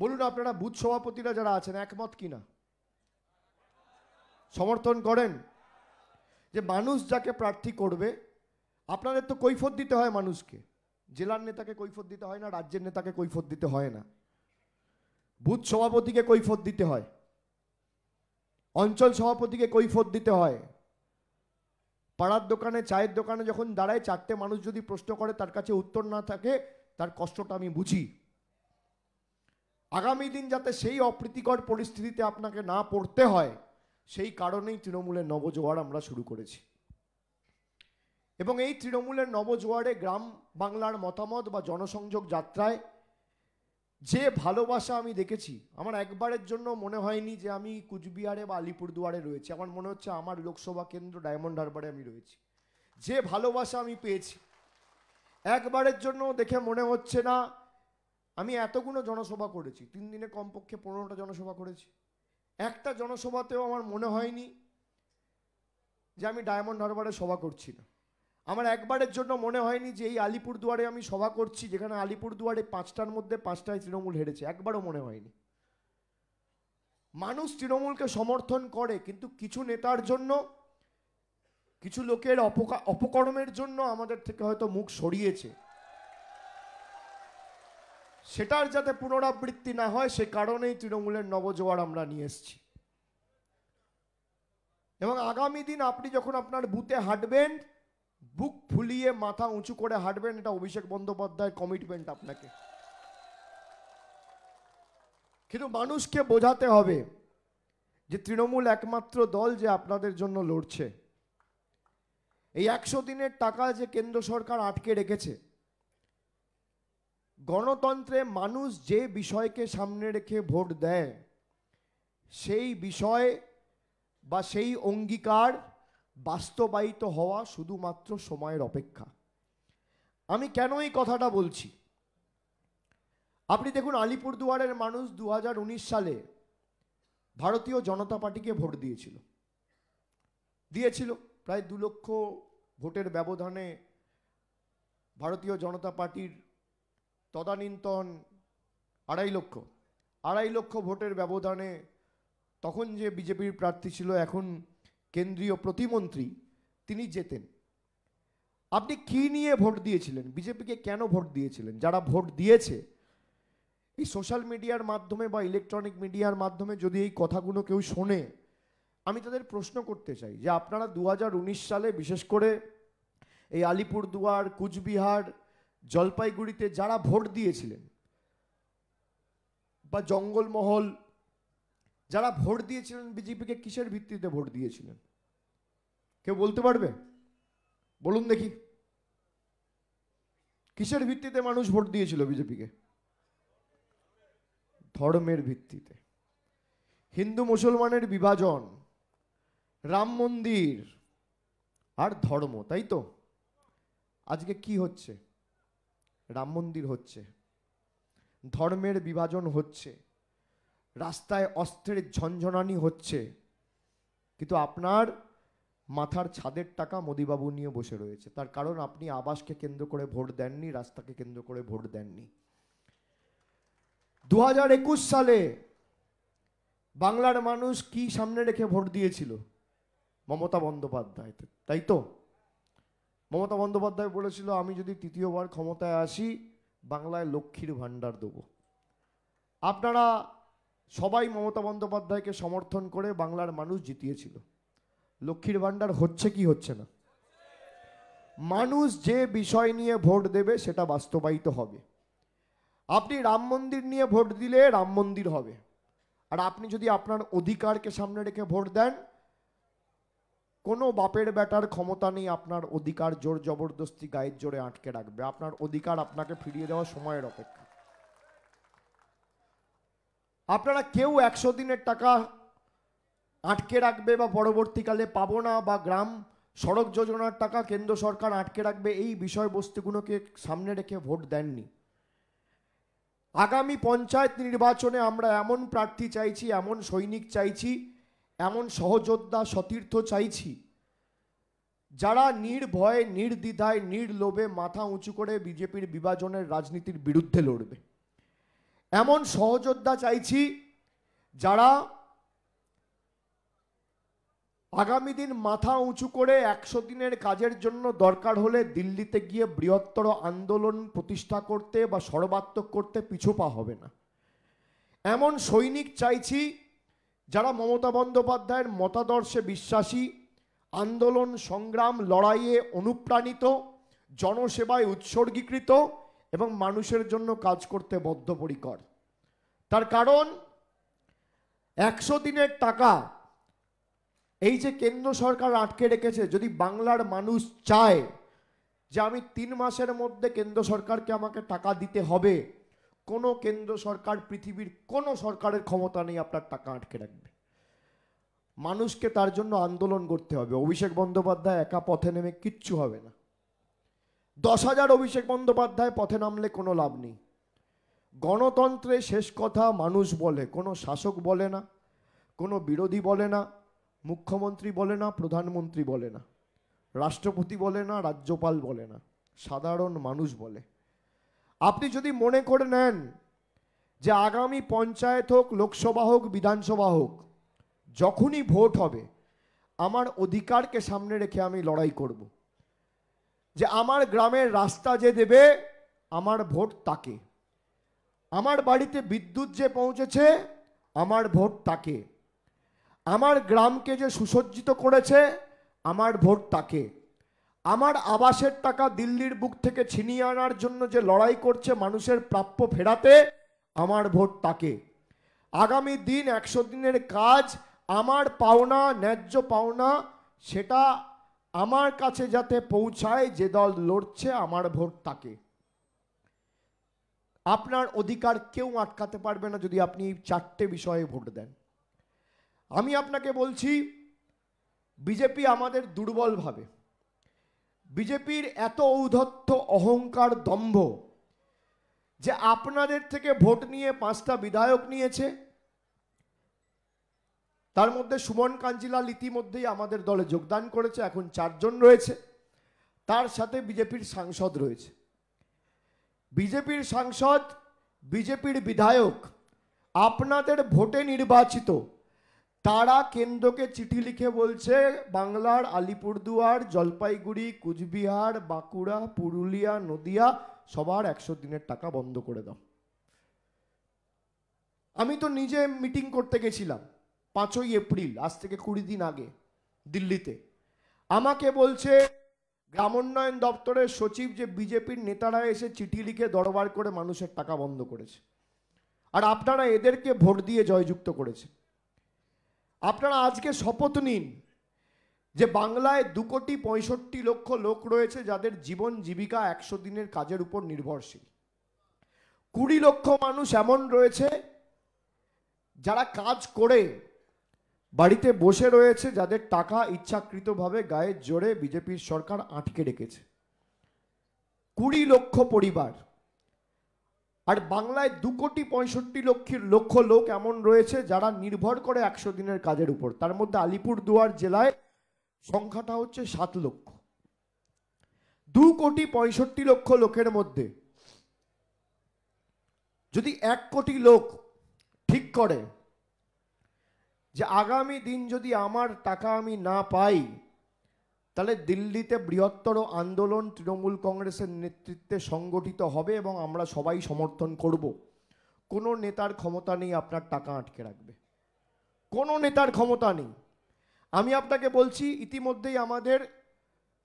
বলুন আপনারা বুথ সভাপতিরা যারা আছেন একমত কিনা সমর্থন করেন যে মানুষ যাকে প্রার্থী করবে আপনাদের তো কৈফত দিতে হয় মানুষকে জেলার নেতাকে কৈফত দিতে হয় না রাজ্যের নেতাকে কৈফত দিতে হয় না বুথ সভাপতিকে কৈফত দিতে হয় অঞ্চল সভাপতিকে কৈফত দিতে হয় পাড়ার দোকানে চায়ের দোকানে যখন দাঁড়ায় চারটে মানুষ যদি প্রশ্ন করে তার কাছে উত্তর না থাকে তার কষ্টটা আমি বুঝি আগামী দিন যাতে সেই অপ্রীতিকর পরিস্থিতিতে আপনাকে না পড়তে হয় সেই কারণেই তৃণমূলের নবজোয়ার আমরা শুরু করেছি এবং এই তৃণমূলের নবজোয়ারে গ্রাম বাংলার মতামত বা জনসংযোগ যাত্রায় যে ভালোবাসা আমি দেখেছি আমার একবারের জন্য মনে হয়নি যে আমি কুচবিহারে বা আলিপুরদুয়ারে রয়েছে আমার মনে হচ্ছে আমার লোকসভা কেন্দ্র ডায়মন্ড হারবারে আমি রয়েছি যে ভালোবাসা আমি পেয়েছি একবারের জন্য দেখে মনে হচ্ছে না আমি এতগুলো জনসভা করেছি তিন দিনে কমপক্ষে পনেরোটা জনসভা করেছি একটা জনসভাতেও আমার মনে হয়নি যে আমি ডায়মন্ড হারবারে সভা করছি না আমার একবারের জন্য মনে হয়নি যে এই আলিপুরদুয়ারে আমি সভা করছি যেখানে আলিপুরদুয়ারে পাঁচটার মধ্যে পাঁচটায় তৃণমূল হেরেছে একবারও মনে হয়নি মানুষ তৃণমূলকে সমর্থন করে কিন্তু কিছু নেতার জন্য কিছু লোকের অপকর্মের জন্য আমাদের থেকে হয়তো মুখ সরিয়েছে সেটার যাতে পুনরাবৃত্তি না হয় সে কারণেই তৃণমূলের নবজোয়ার আমরা নিয়ে এসছি এবং আগামী দিন আপনি যখন আপনার বুথে হাঁটবেন বুক ফুলিয়ে মাথা উঁচু করে হাঁটবেন এটা অভিষেক বন্দ্যোপাধ্যায়ের কমিটমেন্ট আপনাকে কিন্তু মানুষকে বোঝাতে হবে যে তৃণমূল একমাত্র দল যে আপনাদের জন্য লড়ছে এই একশো দিনের টাকা যে কেন্দ্র সরকার আটকে রেখেছে গণতন্ত্রে মানুষ যে বিষয়কে সামনে রেখে ভোট দেয় সেই বিষয় বা সেই অঙ্গীকার বাস্তবায়িত হওয়া শুধুমাত্র সময়ের অপেক্ষা আমি কেন এই কথাটা বলছি আপনি দেখুন আলিপুরদুয়ারের মানুষ দু সালে ভারতীয় জনতা পার্টিকে ভোট দিয়েছিল দিয়েছিল প্রায় দু লক্ষ ভোটের ব্যবধানে ভারতীয় জনতা পার্টির তদানীন্তন আড়াই লক্ষ আড়াই লক্ষ ভোটের ব্যবধানে তখন যে বিজেপির প্রার্থী ছিল এখন কেন্দ্রীয় প্রতিমন্ত্রী তিনি যেতেন আপনি কি নিয়ে ভোট দিয়েছিলেন বিজেপিকে কেন ভোট দিয়েছিলেন যারা ভোট দিয়েছে এই সোশ্যাল মিডিয়ার মাধ্যমে বা ইলেকট্রনিক মিডিয়ার মাধ্যমে যদি এই কথাগুলো কেউ শোনে আমি তাদের প্রশ্ন করতে চাই যে আপনারা দু সালে বিশেষ করে এই আলিপুরদুয়ার কুচবিহার জলপাইগুড়িতে যারা ভোট দিয়েছিলেন বা জঙ্গলমহল যারা ভোট দিয়েছিলেন বিজেপিকে কিসের ভিত্তিতে ভোট দিয়েছিলেন কেউ বলতে পারবে বলুন দেখি কিসের ভিত্তিতে মানুষ ভোট দিয়েছিল বিজেপিকে ধর্মের ভিত্তিতে হিন্দু মুসলমানের বিভাজন রাম মন্দির আর ধর্ম তাই তো আজকে কি হচ্ছে রাম মন্দির হচ্ছে ধর্মের বিভাজন হচ্ছে রাস্তায় অস্ত্রের ঝনঝনানি হচ্ছে কিন্তু আপনার মাথার ছাদের টাকা মোদিবাবু নিয়ে বসে রয়েছে তার কারণ আপনি আবাসকে কেন্দ্র করে ভোট দেননি রাস্তাকে কেন্দ্র করে ভোট দেননি দু হাজার একুশ সালে বাংলার মানুষ কি সামনে রেখে ভোট দিয়েছিল মমতা বন্দ্যোপাধ্যায় তাই তো মমতা বন্দ্যোপাধ্যায় বলেছিল আমি যদি তৃতীয়বার ক্ষমতায় আসি বাংলায় লক্ষ্মীর ভাণ্ডার দেব আপনারা সবাই মমতা বন্দ্যোপাধ্যায়কে সমর্থন করে বাংলার মানুষ জিতিয়েছিল লক্ষ্মীর ভাণ্ডার হচ্ছে কি হচ্ছে না মানুষ যে বিষয় নিয়ে ভোট দেবে সেটা বাস্তবায়িত হবে আপনি রাম মন্দির নিয়ে ভোট দিলে রাম মন্দির হবে আর আপনি যদি আপনার অধিকারকে সামনে রেখে ভোট দেন কোনো বাপের বেটার ক্ষমতা নেই আপনার অধিকার জোর জবরদস্তি গায়ের জোরে আটকে রাখবে আপনার অধিকার আপনাকে ফিরিয়ে দেওয়া সময়ের অপেক্ষা আপনারা কেউ একশো দিনের টাকা আটকে রাখবে বা পরবর্তীকালে পাবো না বা গ্রাম সড়ক যোজনার টাকা কেন্দ্র সরকার আটকে রাখবে এই বিষয়বস্তুগুলোকে সামনে রেখে ভোট দেননি আগামী পঞ্চায়েত নির্বাচনে আমরা এমন প্রার্থী চাইছি এমন সৈনিক চাইছি এমন সহযোদ্ধা সতীর্থ চাইছি যারা নির্ভয়ে নির্দ্বিধায় নির্লোভে মাথা উঁচু করে বিজেপির বিভাজনের রাজনীতির বিরুদ্ধে লড়বে এমন সহযোদ্ধা চাইছি যারা আগামী দিন মাথা উঁচু করে একশো দিনের কাজের জন্য দরকার হলে দিল্লিতে গিয়ে বৃহত্তর আন্দোলন প্রতিষ্ঠা করতে বা সর্বাত্মক করতে পিছু পা হবে না এমন সৈনিক চাইছি যারা মমতা বন্দ্যোপাধ্যায়ের মতাদর্শে বিশ্বাসী আন্দোলন সংগ্রাম লড়াইয়ে অনুপ্রাণিত জনসেবায় উৎসর্গীকৃত এবং মানুষের জন্য কাজ করতে বদ্ধপরিকর তার কারণ একশো দিনের টাকা এই যে কেন্দ্র সরকার আটকে রেখেছে যদি বাংলার মানুষ চায় যে আমি তিন মাসের মধ্যে কেন্দ্র সরকারকে আমাকে টাকা দিতে হবে কোনো কেন্দ্র সরকার পৃথিবীর কোনো সরকারের ক্ষমতা নেই আপনার টাকা আটকে রাখবে মানুষকে তার জন্য আন্দোলন করতে হবে অভিষেক বন্দ্যোপাধ্যায় একা পথে নেমে কিচ্ছু হবে না দশ হাজার অভিষেক বন্দ্যোপাধ্যায় পথে নামলে কোনো লাভ নেই গণতন্ত্রে শেষ কথা মানুষ বলে কোনো শাসক বলে না কোনো বিরোধী বলে না মুখ্যমন্ত্রী বলে না প্রধানমন্ত্রী বলে না রাষ্ট্রপতি বলে না রাজ্যপাল বলে না সাধারণ মানুষ বলে আপনি যদি মনে করে নেন যে আগামী পঞ্চায়েত হোক লোকসভা হোক বিধানসভা হোক যখনই ভোট হবে আমার অধিকারকে সামনে রেখে আমি লড়াই করবো যে আমার গ্রামের রাস্তা যে দেবে আমার ভোট তাকে আমার বাড়িতে বিদ্যুৎ যে পৌঁছেছে আমার ভোট তাকে আমার গ্রামকে যে সুসজ্জিত করেছে আমার ভোট তাকে আমার আবাসের টাকা দিল্লির বুক থেকে ছিনিয়ে আনার জন্য যে লড়াই করছে মানুষের প্রাপ্য ফেরাতে আমার ভোট তাকে আগামী দিন একশো দিনের কাজ আমার পাওনা ন্যায্য পাওনা সেটা আমার কাছে যাতে পৌঁছায় যে দল লড়ছে আমার ভোট তাকে আপনার অধিকার কেউ আটকাতে পারবে না যদি আপনি চারটে বিষয়ে ভোট দেন আমি আপনাকে বলছি বিজেপি আমাদের দুর্বল ভাবে বিজেপির এত ঔধত্ব অহংকার দম্ভ যে আপনাদের থেকে ভোট নিয়ে পাঁচটা বিধায়ক নিয়েছে তার মধ্যে সুমন কাঞ্জিলাল ইতিমধ্যেই আমাদের দলে যোগদান করেছে এখন চারজন রয়েছে তার সাথে বিজেপির সাংসদ রয়েছে বিজেপির সাংসদ বিজেপির বিধায়ক আপনাদের ভোটে নির্বাচিত তারা কেন্দ্রকে চিঠি লিখে বলছে বাংলার আলিপুরদুয়ার জলপাইগুড়ি কুচবিহার বাঁকুড়া পুরুলিয়া নদিয়া সবার একশো দিনের টাকা বন্ধ করে দাও আমি তো নিজে মিটিং করতে গেছিলাম পাঁচই এপ্রিল আজ থেকে কুড়ি দিন আগে দিল্লিতে আমাকে বলছে গ্রামোন্নয়ন দপ্তরের সচিব যে বিজেপির নেতারা এসে চিঠি লিখে দরবার করে মানুষের টাকা বন্ধ করেছে আর আপনারা এদেরকে ভোট দিয়ে জয়যুক্ত করেছে আপনারা আজকে শপথ নিন যে বাংলায় দু কোটি পঁয়ষট্টি লক্ষ লোক রয়েছে যাদের জীবন জীবিকা একশো দিনের কাজের উপর নির্ভরশীল কুড়ি লক্ষ মানুষ এমন রয়েছে যারা কাজ করে বাড়িতে বসে রয়েছে যাদের টাকা ইচ্ছাকৃতভাবে গায়ের জোরে বিজেপির সরকার আটকে রেখেছে কুড়ি লক্ষ পরিবার আর বাংলায় দু কোটি পঁয়ষট্টি লক্ষের লক্ষ লোক এমন রয়েছে যারা নির্ভর করে একশো দিনের কাজের উপর তার মধ্যে আলিপুরদুয়ার জেলায় সংখ্যাটা হচ্ছে সাত লক্ষ দু কোটি পঁয়ষট্টি লক্ষ লোকের মধ্যে যদি এক কোটি লোক ঠিক করে যে আগামী দিন যদি আমার টাকা আমি না পাই তাহলে দিল্লিতে বৃহত্তর আন্দোলন তৃণমূল কংগ্রেসের নেতৃত্বে সংগঠিত হবে এবং আমরা সবাই সমর্থন করব কোনো নেতার ক্ষমতা নেই আপনার টাকা আটকে রাখবে কোনো নেতার ক্ষমতা নেই আমি আপনাকে বলছি ইতিমধ্যেই আমাদের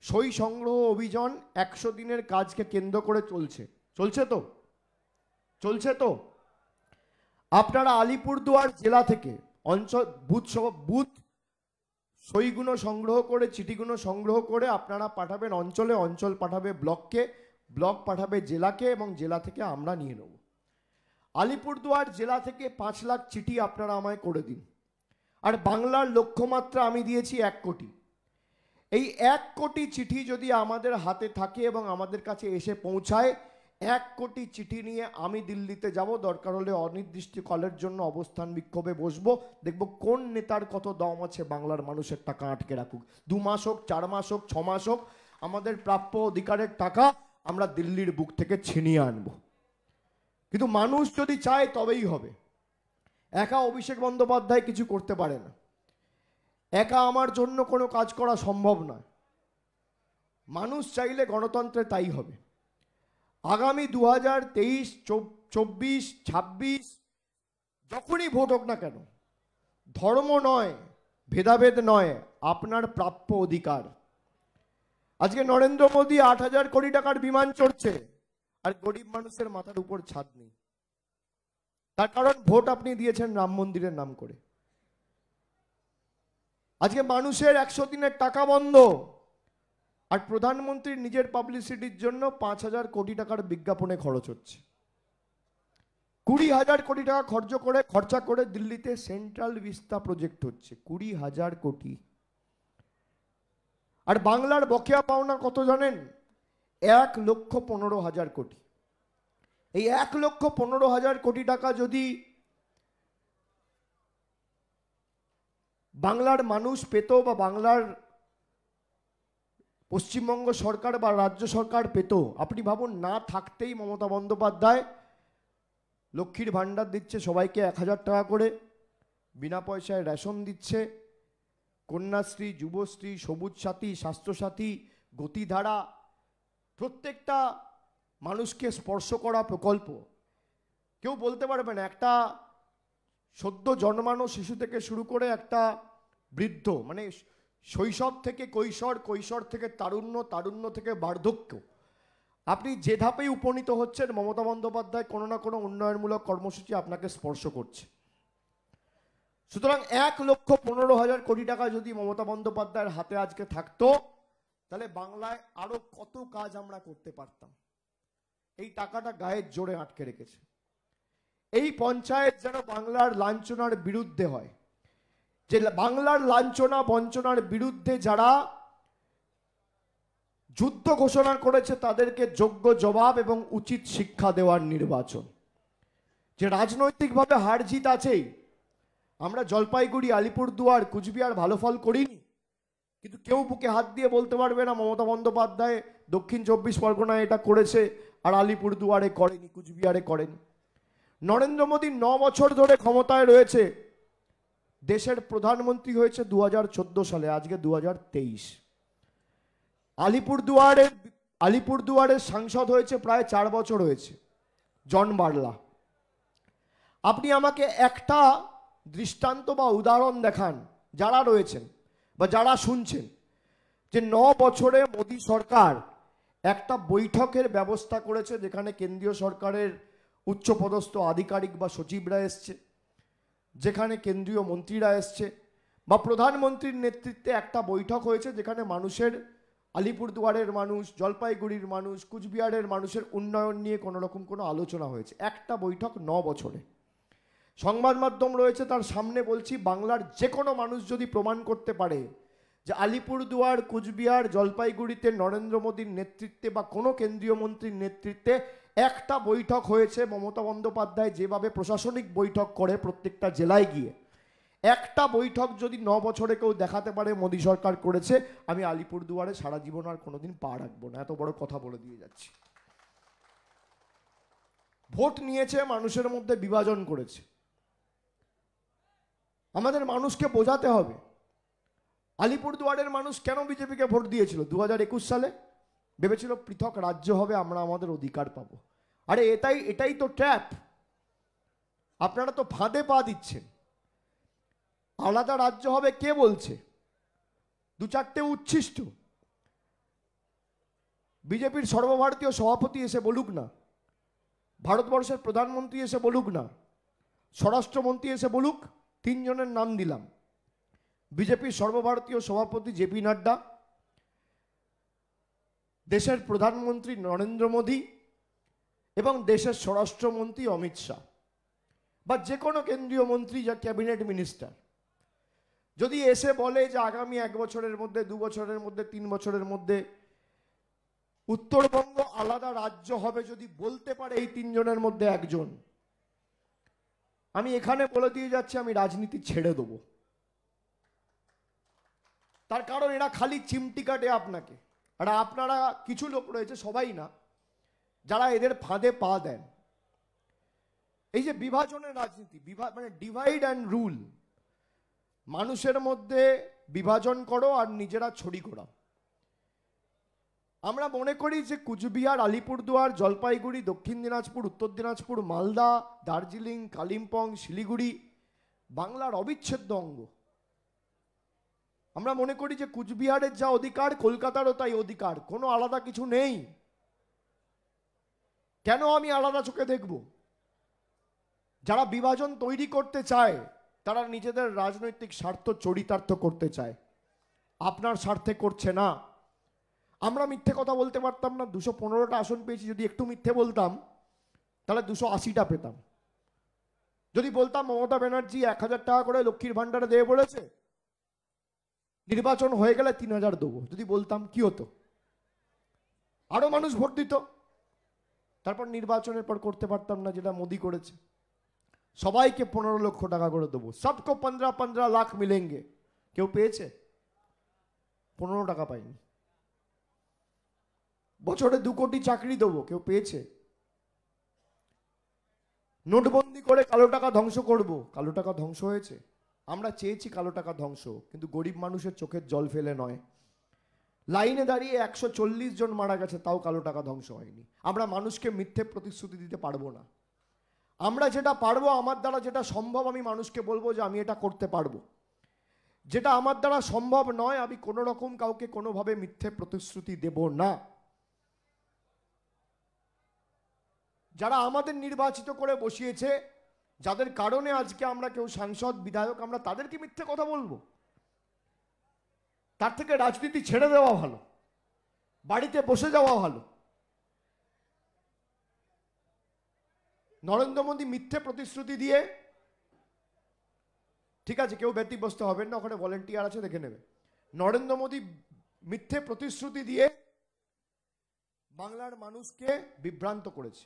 সই সংগ্রহ অভিযান একশো দিনের কাজকে কেন্দ্র করে চলছে চলছে তো চলছে তো আপনারা আলিপুরদুয়ার জেলা থেকে অঞ্চল বুথ বুথ সইগুলো সংগ্রহ করে চিঠিগুলো সংগ্রহ করে আপনারা পাঠাবেন অঞ্চলে অঞ্চল পাঠাবে ব্লককে ব্লক পাঠাবে জেলাকে এবং জেলা থেকে আমরা নিয়ে নেব আলিপুরদুয়ার জেলা থেকে পাঁচ লাখ চিঠি আপনারা আমায় করে দিন আর বাংলার লক্ষ্যমাত্রা আমি দিয়েছি এক কোটি এই এক কোটি চিঠি যদি আমাদের হাতে থাকে এবং আমাদের কাছে এসে পৌঁছায় এক কোটি চিঠি নিয়ে আমি দিল্লিতে যাব দরকার হলে অনির্দিষ্টকালের জন্য অবস্থান বিক্ষোভে বসবো দেখব কোন নেতার কত দম আছে বাংলার মানুষের টাকা আটকে রাখুক দু মাস হোক চার মাস হোক ছ মাস হোক আমাদের প্রাপ্য অধিকারের টাকা আমরা দিল্লির বুক থেকে ছিনিয়ে আনব কিন্তু মানুষ যদি চায় তবেই হবে একা অভিষেক বন্দ্যোপাধ্যায় কিছু করতে পারে না একা আমার জন্য কোনো কাজ করা সম্ভব নয় মানুষ চাইলে গণতন্ত্রে তাই হবে আগামী দু হাজার তেইশ চব্বিশ ছাব্বিশ যখনই ভোট হোক না কেন ধর্ম নয় ভেদাভেদ নয় আপনার প্রাপ্য অধিকার আজকে নরেন্দ্র মোদী আট হাজার কোটি টাকার বিমান চড়ছে আর গরিব মানুষের মাথার উপর ছাদ নেই তার কারণ ভোট আপনি দিয়েছেন রাম মন্দিরের নাম করে আজকে মানুষের একশো দিনের টাকা বন্ধ আর প্রধানমন্ত্রীর নিজের পাবলিসিটির জন্য পাঁচ হাজার কোটি টাকার বিজ্ঞাপনে খরচ হচ্ছে কুড়ি হাজার কোটি টাকা খরচ করে খরচা করে দিল্লিতে সেন্ট্রাল ভিস্তা প্রজেক্ট হচ্ছে কুড়ি হাজার কোটি আর বাংলার বকেয়া পাওনা কত জানেন এক লক্ষ পনেরো হাজার কোটি এই এক লক্ষ পনেরো হাজার কোটি টাকা যদি বাংলার মানুষ পেত বা বাংলার পশ্চিমবঙ্গ সরকার বা রাজ্য সরকার পেত আপনি ভাবুন না থাকতেই মমতা বন্দ্যোপাধ্যায় লক্ষ্মীর ভাণ্ডার দিচ্ছে সবাইকে এক হাজার টাকা করে বিনা পয়সায় রেশন দিচ্ছে কন্যাশ্রী যুবশ্রী সবুজ সাথী স্বাস্থ্যসাথী গতিধারা প্রত্যেকটা মানুষকে স্পর্শ করা প্রকল্প কেউ বলতে পারবেন একটা সদ্য জন্মানো শিশু থেকে শুরু করে একটা বৃদ্ধ মানে শৈশব থেকে কৈশোর কৈশোর থেকে তারুণ্য তারুণ্য থেকে বার্ধক্য আপনি যে ধাপেই উপনীত হচ্ছেন মমতা বন্দ্যোপাধ্যায় কোনো না কোনো উন্নয়নমূলক কর্মসূচি আপনাকে স্পর্শ করছে সুতরাং এক লক্ষ পনেরো হাজার কোটি টাকা যদি মমতা বন্দ্যোপাধ্যায়ের হাতে আজকে থাকতো তাহলে বাংলায় আরও কত কাজ আমরা করতে পারতাম এই টাকাটা গায়ের জোরে আটকে রেখেছে এই পঞ্চায়েত যেন বাংলার লাঞ্ছনার বিরুদ্ধে হয় যে বাংলার লাঞ্ছনা বঞ্চনার বিরুদ্ধে যারা যুদ্ধ ঘোষণা করেছে তাদেরকে যোগ্য জবাব এবং উচিত শিক্ষা দেওয়ার নির্বাচন যে রাজনৈতিকভাবে হার জিত আছেই আমরা জলপাইগুড়ি আলিপুরদুয়ার কুচবিহার ভালো ফল করিনি কিন্তু কেউ বুকে হাত দিয়ে বলতে পারবে না মমতা বন্দ্যোপাধ্যায় দক্ষিণ চব্বিশ পরগনায় এটা করেছে আর আলিপুরদুয়ারে করেনি কুচবিহারে করেনি নরেন্দ্র মোদী ন বছর ধরে ক্ষমতায় রয়েছে দেশের প্রধানমন্ত্রী হয়েছে দু সালে আজকে দু আলিপুরদুয়ারে আলিপুরদুয়ারের সাংসদ হয়েছে প্রায় চার বছর হয়েছে জন বার্লা আপনি আমাকে একটা দৃষ্টান্ত বা উদাহরণ দেখান যারা রয়েছেন বা যারা শুনছেন যে ন বছরে মোদী সরকার একটা বৈঠকের ব্যবস্থা করেছে যেখানে কেন্দ্রীয় সরকারের উচ্চপদস্থ আধিকারিক বা সচিবরা এসছে যেখানে কেন্দ্রীয় মন্ত্রীরা এসছে বা প্রধানমন্ত্রীর নেতৃত্বে একটা বৈঠক হয়েছে যেখানে মানুষের আলিপুরদুয়ারের মানুষ জলপাইগুড়ির মানুষ কুচবিহারের মানুষের উন্নয়ন নিয়ে কোনো রকম কোনো আলোচনা হয়েছে একটা বৈঠক ন বছরে সংবাদ মাধ্যম রয়েছে তার সামনে বলছি বাংলার যে কোনো মানুষ যদি প্রমাণ করতে পারে যে আলিপুরদুয়ার কুচবিহার জলপাইগুড়িতে নরেন্দ্র মোদীর নেতৃত্বে বা কোনো কেন্দ্রীয় মন্ত্রীর নেতৃত্বে একটা বৈঠক হয়েছে মমতা বন্দ্যোপাধ্যায় যেভাবে প্রশাসনিক বৈঠক করে প্রত্যেকটা জেলায় গিয়ে একটা বৈঠক যদি ন বছরে কেউ দেখাতে পারে মোদী সরকার করেছে আমি আলিপুর দুয়ারে সারা জীবন আর কোনোদিন পা রাখবো না এত বড় কথা বলে দিয়ে যাচ্ছি ভোট নিয়েছে মানুষের মধ্যে বিভাজন করেছে আমাদের মানুষকে বোঝাতে হবে আলিপুরদুয়ারের মানুষ কেন বিজেপিকে ভোট দিয়েছিল দু সালে ভেবেছিল পৃথক রাজ্য হবে আমরা আমাদের অধিকার পাবো আরে এটাই এটাই তো ট্র্যাপ আপনারা তো ফাঁদে পা দিচ্ছেন আলাদা রাজ্য হবে কে বলছে দু চারটে উচ্ছিষ্ট বিজেপির সর্বভারতীয় সভাপতি এসে বলুক না ভারতবর্ষের প্রধানমন্ত্রী এসে বলুক না স্বরাষ্ট্রমন্ত্রী এসে বলুক তিনজনের নাম দিলাম বিজেপির সর্বভারতীয় সভাপতি জেপি নাড্ডা দেশের প্রধানমন্ত্রী নরেন্দ্র মোদী এবং দেশের স্বরাষ্ট্রমন্ত্রী অমিত শাহ বা যে কোনো কেন্দ্রীয় মন্ত্রী যা ক্যাবিনেট মিনিস্টার যদি এসে বলে যে আগামী এক বছরের মধ্যে দু বছরের মধ্যে তিন বছরের মধ্যে উত্তরবঙ্গ আলাদা রাজ্য হবে যদি বলতে পারে এই তিনজনের মধ্যে একজন আমি এখানে বলে দিয়ে যাচ্ছি আমি রাজনীতি ছেড়ে দেব তার কারণ এরা খালি চিমটি কাটে আপনাকে আর আপনারা কিছু লোক রয়েছে সবাই না যারা এদের ফাঁদে পা দেন এই যে বিভাজনের রাজনীতি বিভা মানে ডিভাইড অ্যান্ড রুল মানুষের মধ্যে বিভাজন করো আর নিজেরা ছড়ি করা আমরা মনে করি যে কুচবিহার আলিপুরদুয়ার জলপাইগুড়ি দক্ষিণ দিনাজপুর উত্তর দিনাজপুর মালদা দার্জিলিং কালিম্পং শিলিগুড়ি বাংলার অবিচ্ছেদ্য অঙ্গ আমরা মনে করি যে কুচবিহারের যা অধিকার কলকাতারও তাই অধিকার কোনো আলাদা কিছু নেই কেন আমি আলাদা চোখে দেখব যারা বিভাজন তৈরি করতে চায় তারা নিজেদের রাজনৈতিক স্বার্থ চরিতার্থ করতে চায় আপনার স্বার্থে করছে না আমরা মিথ্যে কথা বলতে পারতাম না দুশো পনেরোটা আসন পেয়েছি যদি একটু মিথ্যে বলতাম তাহলে দুশো আশিটা পেতাম যদি বলতাম মমতা ব্যানার্জি এক হাজার টাকা করে লক্ষ্মীর ভাণ্ডারে দেবে বলেছে নির্বাচন হয়ে গেলে তিন হাজার দেবো যদি বলতাম কি হতো আরও মানুষ ভোট দিত তারপর নির্বাচনের পর করতে পারতাম না যেটা মোদি করেছে সবাইকে পনেরো লক্ষ টাকা করে দেবো সবকো পনেরো পনেরো লাখ মিলেঙ্গে কেউ পেয়েছে পনেরো টাকা পাইনি বছরে দু কোটি চাকরি দেবো কেউ পেয়েছে নোটবন্দি করে কালো টাকা ধ্বংস করব কালো টাকা ধ্বংস হয়েছে আমরা চেয়েছি কালো টাকা ধ্বংস কিন্তু গরিব মানুষের চোখের জল ফেলে নয় লাইনে দাঁড়িয়ে একশো চল্লিশ জন মারা গেছে তাও কালো টাকা ধ্বংস হয়নি আমরা মানুষকে মিথ্যে প্রতিশ্রুতি দিতে পারবো না আমরা যেটা পারবো আমার দ্বারা যেটা সম্ভব আমি মানুষকে বলবো যে আমি এটা করতে পারবো যেটা আমার দ্বারা সম্ভব নয় আমি কোনো রকম কাউকে কোনোভাবে মিথ্যে প্রতিশ্রুতি দেব না যারা আমাদের নির্বাচিত করে বসিয়েছে যাদের কারণে আজকে আমরা কেউ সাংসদ বিধায়ক আমরা তাদেরকে মিথ্যে কথা বলবো তার থেকে রাজনীতি ছেড়ে দেওয়া ভালো বাড়িতে বসে যাওয়া ভালো নরেন্দ্র মোদী মিথ্যে প্রতিশ্রুতি দিয়ে ঠিক আছে কেউ ব্যতিগ্রস্ত হবেন না ওখানে ভলেন্টিয়ার আছে দেখে নেবে নরেন্দ্র মোদী মিথ্যে প্রতিশ্রুতি দিয়ে বাংলার মানুষকে বিভ্রান্ত করেছে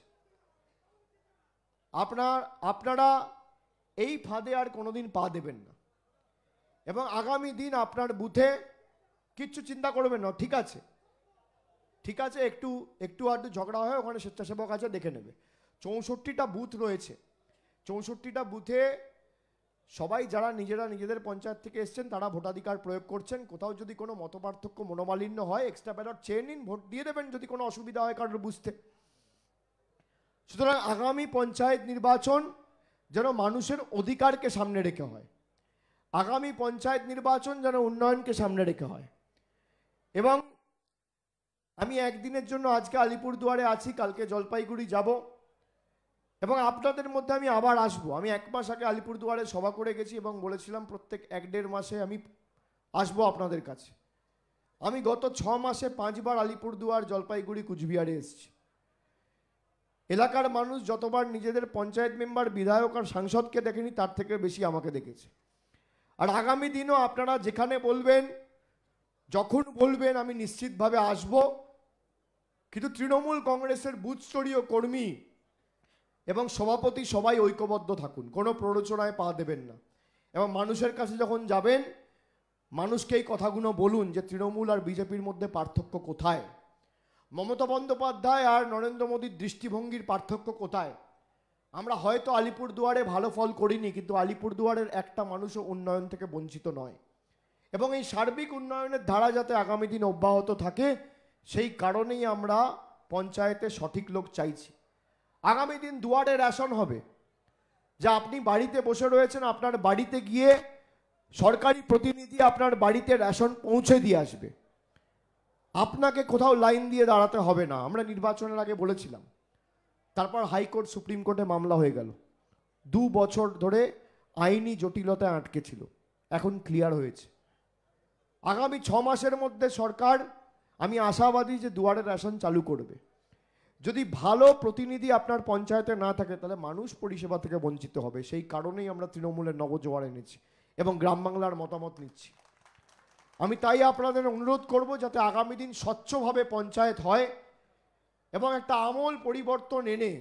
আপনার আপনারা এই ফাঁদে আর কোনোদিন পা দেবেন না এবং আগামী দিন আপনার বুথে কিচ্ছু চিন্তা করবে না ঠিক আছে ঠিক আছে একটু একটু আধটু ঝগড়া হয় ওখানে স্বেচ্ছাসেবক আছে দেখে নেবে চৌষট্টিটা বুথ রয়েছে চৌষট্টিটা বুথে সবাই যারা নিজেরা নিজেদের পঞ্চায়েত থেকে এসছেন তারা ভোটাধিকার প্রয়োগ করছেন কোথাও যদি কোনো মতপার্থক্য মনোমালিন্য হয় এক্সট্রা ব্যালট চেয়ে নিন ভোট দিয়ে দেবেন যদি কোনো অসুবিধা হয় কারোর বুঝতে সুতরাং আগামী পঞ্চায়েত নির্বাচন যেন মানুষের অধিকারকে সামনে রেখে হয় আগামী পঞ্চায়েত নির্বাচন যেন উন্নয়নকে সামনে রেখে হয় এবং আমি একদিনের জন্য আজকে আলিপুরদুয়ারে আছি কালকে জলপাইগুড়ি যাব এবং আপনাদের মধ্যে আমি আবার আসব আমি এক মাস আগে আলিপুরদুয়ারে সভা করে গেছি এবং বলেছিলাম প্রত্যেক এক দেড় মাসে আমি আসব আপনাদের কাছে আমি গত ছ মাসে পাঁচবার আলিপুরদুয়ার জলপাইগুড়ি কুচবিহারে এসেছি এলাকার মানুষ যতবার নিজেদের পঞ্চায়েত মেম্বার বিধায়ক আর সাংসদকে দেখেনি তার থেকে বেশি আমাকে দেখেছে আর আগামী দিনও আপনারা যেখানে বলবেন যখন বলবেন আমি নিশ্চিতভাবে আসব কিন্তু তৃণমূল কংগ্রেসের বুথস্তরীয় কর্মী এবং সভাপতি সবাই ঐক্যবদ্ধ থাকুন কোনো প্ররোচনায় পা দেবেন না এবং মানুষের কাছে যখন যাবেন মানুষকে এই কথাগুলো বলুন যে তৃণমূল আর বিজেপির মধ্যে পার্থক্য কোথায় মমতা বন্দ্যোপাধ্যায় আর নরেন্দ্র মোদীর দৃষ্টিভঙ্গির পার্থক্য কোথায় আমরা হয়তো আলিপুর দুয়ারে ভালো ফল করিনি কিন্তু আলিপুর দুয়ারের একটা মানুষও উন্নয়ন থেকে বঞ্চিত নয় এবং এই সার্বিক উন্নয়নের ধারা যাতে আগামী দিন অব্যাহত থাকে সেই কারণেই আমরা পঞ্চায়েতে সঠিক লোক চাইছি আগামী দিন দুয়ারে রেশন হবে যা আপনি বাড়িতে বসে রয়েছেন আপনার বাড়িতে গিয়ে সরকারি প্রতিনিধি আপনার বাড়িতে রেশন পৌঁছে দিয়ে আসবে আপনাকে কোথাও লাইন দিয়ে দাঁড়াতে হবে না আমরা নির্বাচনের আগে বলেছিলাম তারপর হাইকোর্ট সুপ্রিম কোর্টে মামলা হয়ে গেল দু বছর ধরে আইনি জটিলতায় আটকে ছিল এখন ক্লিয়ার হয়েছে আগামী ছ মাসের মধ্যে সরকার আমি আশাবাদী যে দুয়ারে রেশন চালু করবে যদি ভালো প্রতিনিধি আপনার পঞ্চায়েতে না থাকে তাহলে মানুষ পরিষেবা থেকে বঞ্চিত হবে সেই কারণেই আমরা তৃণমূলের নবজোয়ার এনেছি এবং গ্রাম বাংলার মতামত নিচ্ছি আমি তাই আপনাদের অনুরোধ করব যাতে আগামী দিন স্বচ্ছভাবে পঞ্চায়েত হয় এবং একটা আমল পরিবর্তন এনে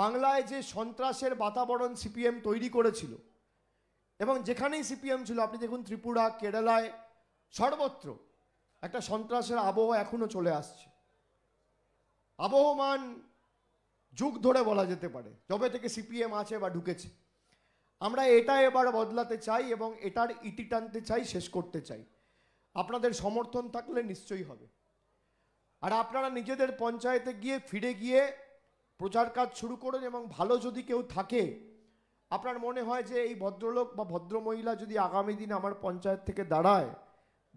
বাংলায় যে সন্ত্রাসের বাতাবরণ সিপিএম তৈরি করেছিল এবং যেখানেই সিপিএম ছিল আপনি দেখুন ত্রিপুরা কেরালায় সর্বত্র একটা সন্ত্রাসের আবহ এখনও চলে আসছে আবহমান যুগ ধরে বলা যেতে পারে যবে থেকে সিপিএম আছে বা ঢুকেছে আমরা এটা এবার বদলাতে চাই এবং এটার ইটি টানতে চাই শেষ করতে চাই আপনাদের সমর্থন থাকলে নিশ্চয়ই হবে আর আপনারা নিজেদের পঞ্চায়েতে গিয়ে ফিরে গিয়ে প্রচার কাজ শুরু করুন এবং ভালো যদি কেউ থাকে আপনার মনে হয় যে এই ভদ্রলোক বা ভদ্রমহিলা যদি আগামী দিন আমার পঞ্চায়েত থেকে দাঁড়ায়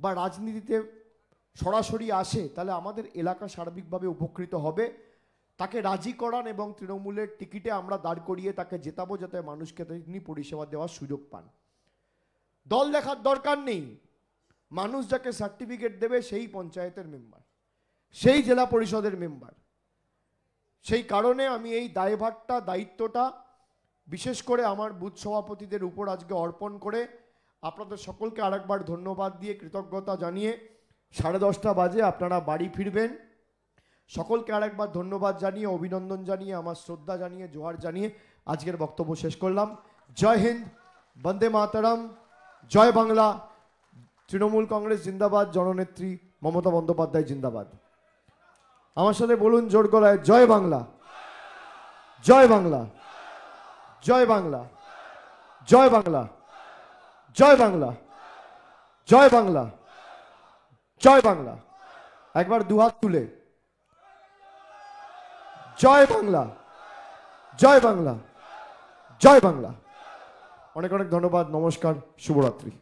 বা রাজনীতিতে সরাসরি আসে তাহলে আমাদের এলাকা সার্বিকভাবে উপকৃত হবে তাকে রাজি করান এবং তৃণমূলের টিকিটে আমরা দাঁড় করিয়ে তাকে জেতাবো যাতে মানুষকে তিনি পরিষেবা দেওয়ার সুযোগ পান দল দেখার দরকার নেই মানুষ যাকে সার্টিফিকেট দেবে সেই পঞ্চায়েতের মেম্বার সেই জেলা পরিষদের মেম্বার সেই কারণে আমি এই দায়ভারটা দায়িত্বটা বিশেষ করে আমার বুথ সভাপতিদের উপর আজকে অর্পণ করে আপনাদের সকলকে আরেকবার ধন্যবাদ দিয়ে কৃতজ্ঞতা জানিয়ে সাড়ে দশটা বাজে আপনারা বাড়ি ফিরবেন সকলকে আরেকবার ধন্যবাদ জানিয়ে অভিনন্দন জানিয়ে আমার শ্রদ্ধা জানিয়ে জোহার জানিয়ে আজকের বক্তব্য শেষ করলাম জয় হিন্দ বন্দে মাতারাম জয় বাংলা তৃণমূল কংগ্রেস জিন্দাবাদ জননেত্রী মমতা বন্দ্যোপাধ্যায় জিন্দাবাদ আমার সাথে বলুন জোর গলায় জয় বাংলা জয় বাংলা জয় বাংলা জয় বাংলা জয় বাংলা জয় বাংলা জয় বাংলা একবার দুহাত তুলে জয় বাংলা জয় বাংলা জয় বাংলা অনেক অনেক ধন্যবাদ নমস্কার শুভরাত্রি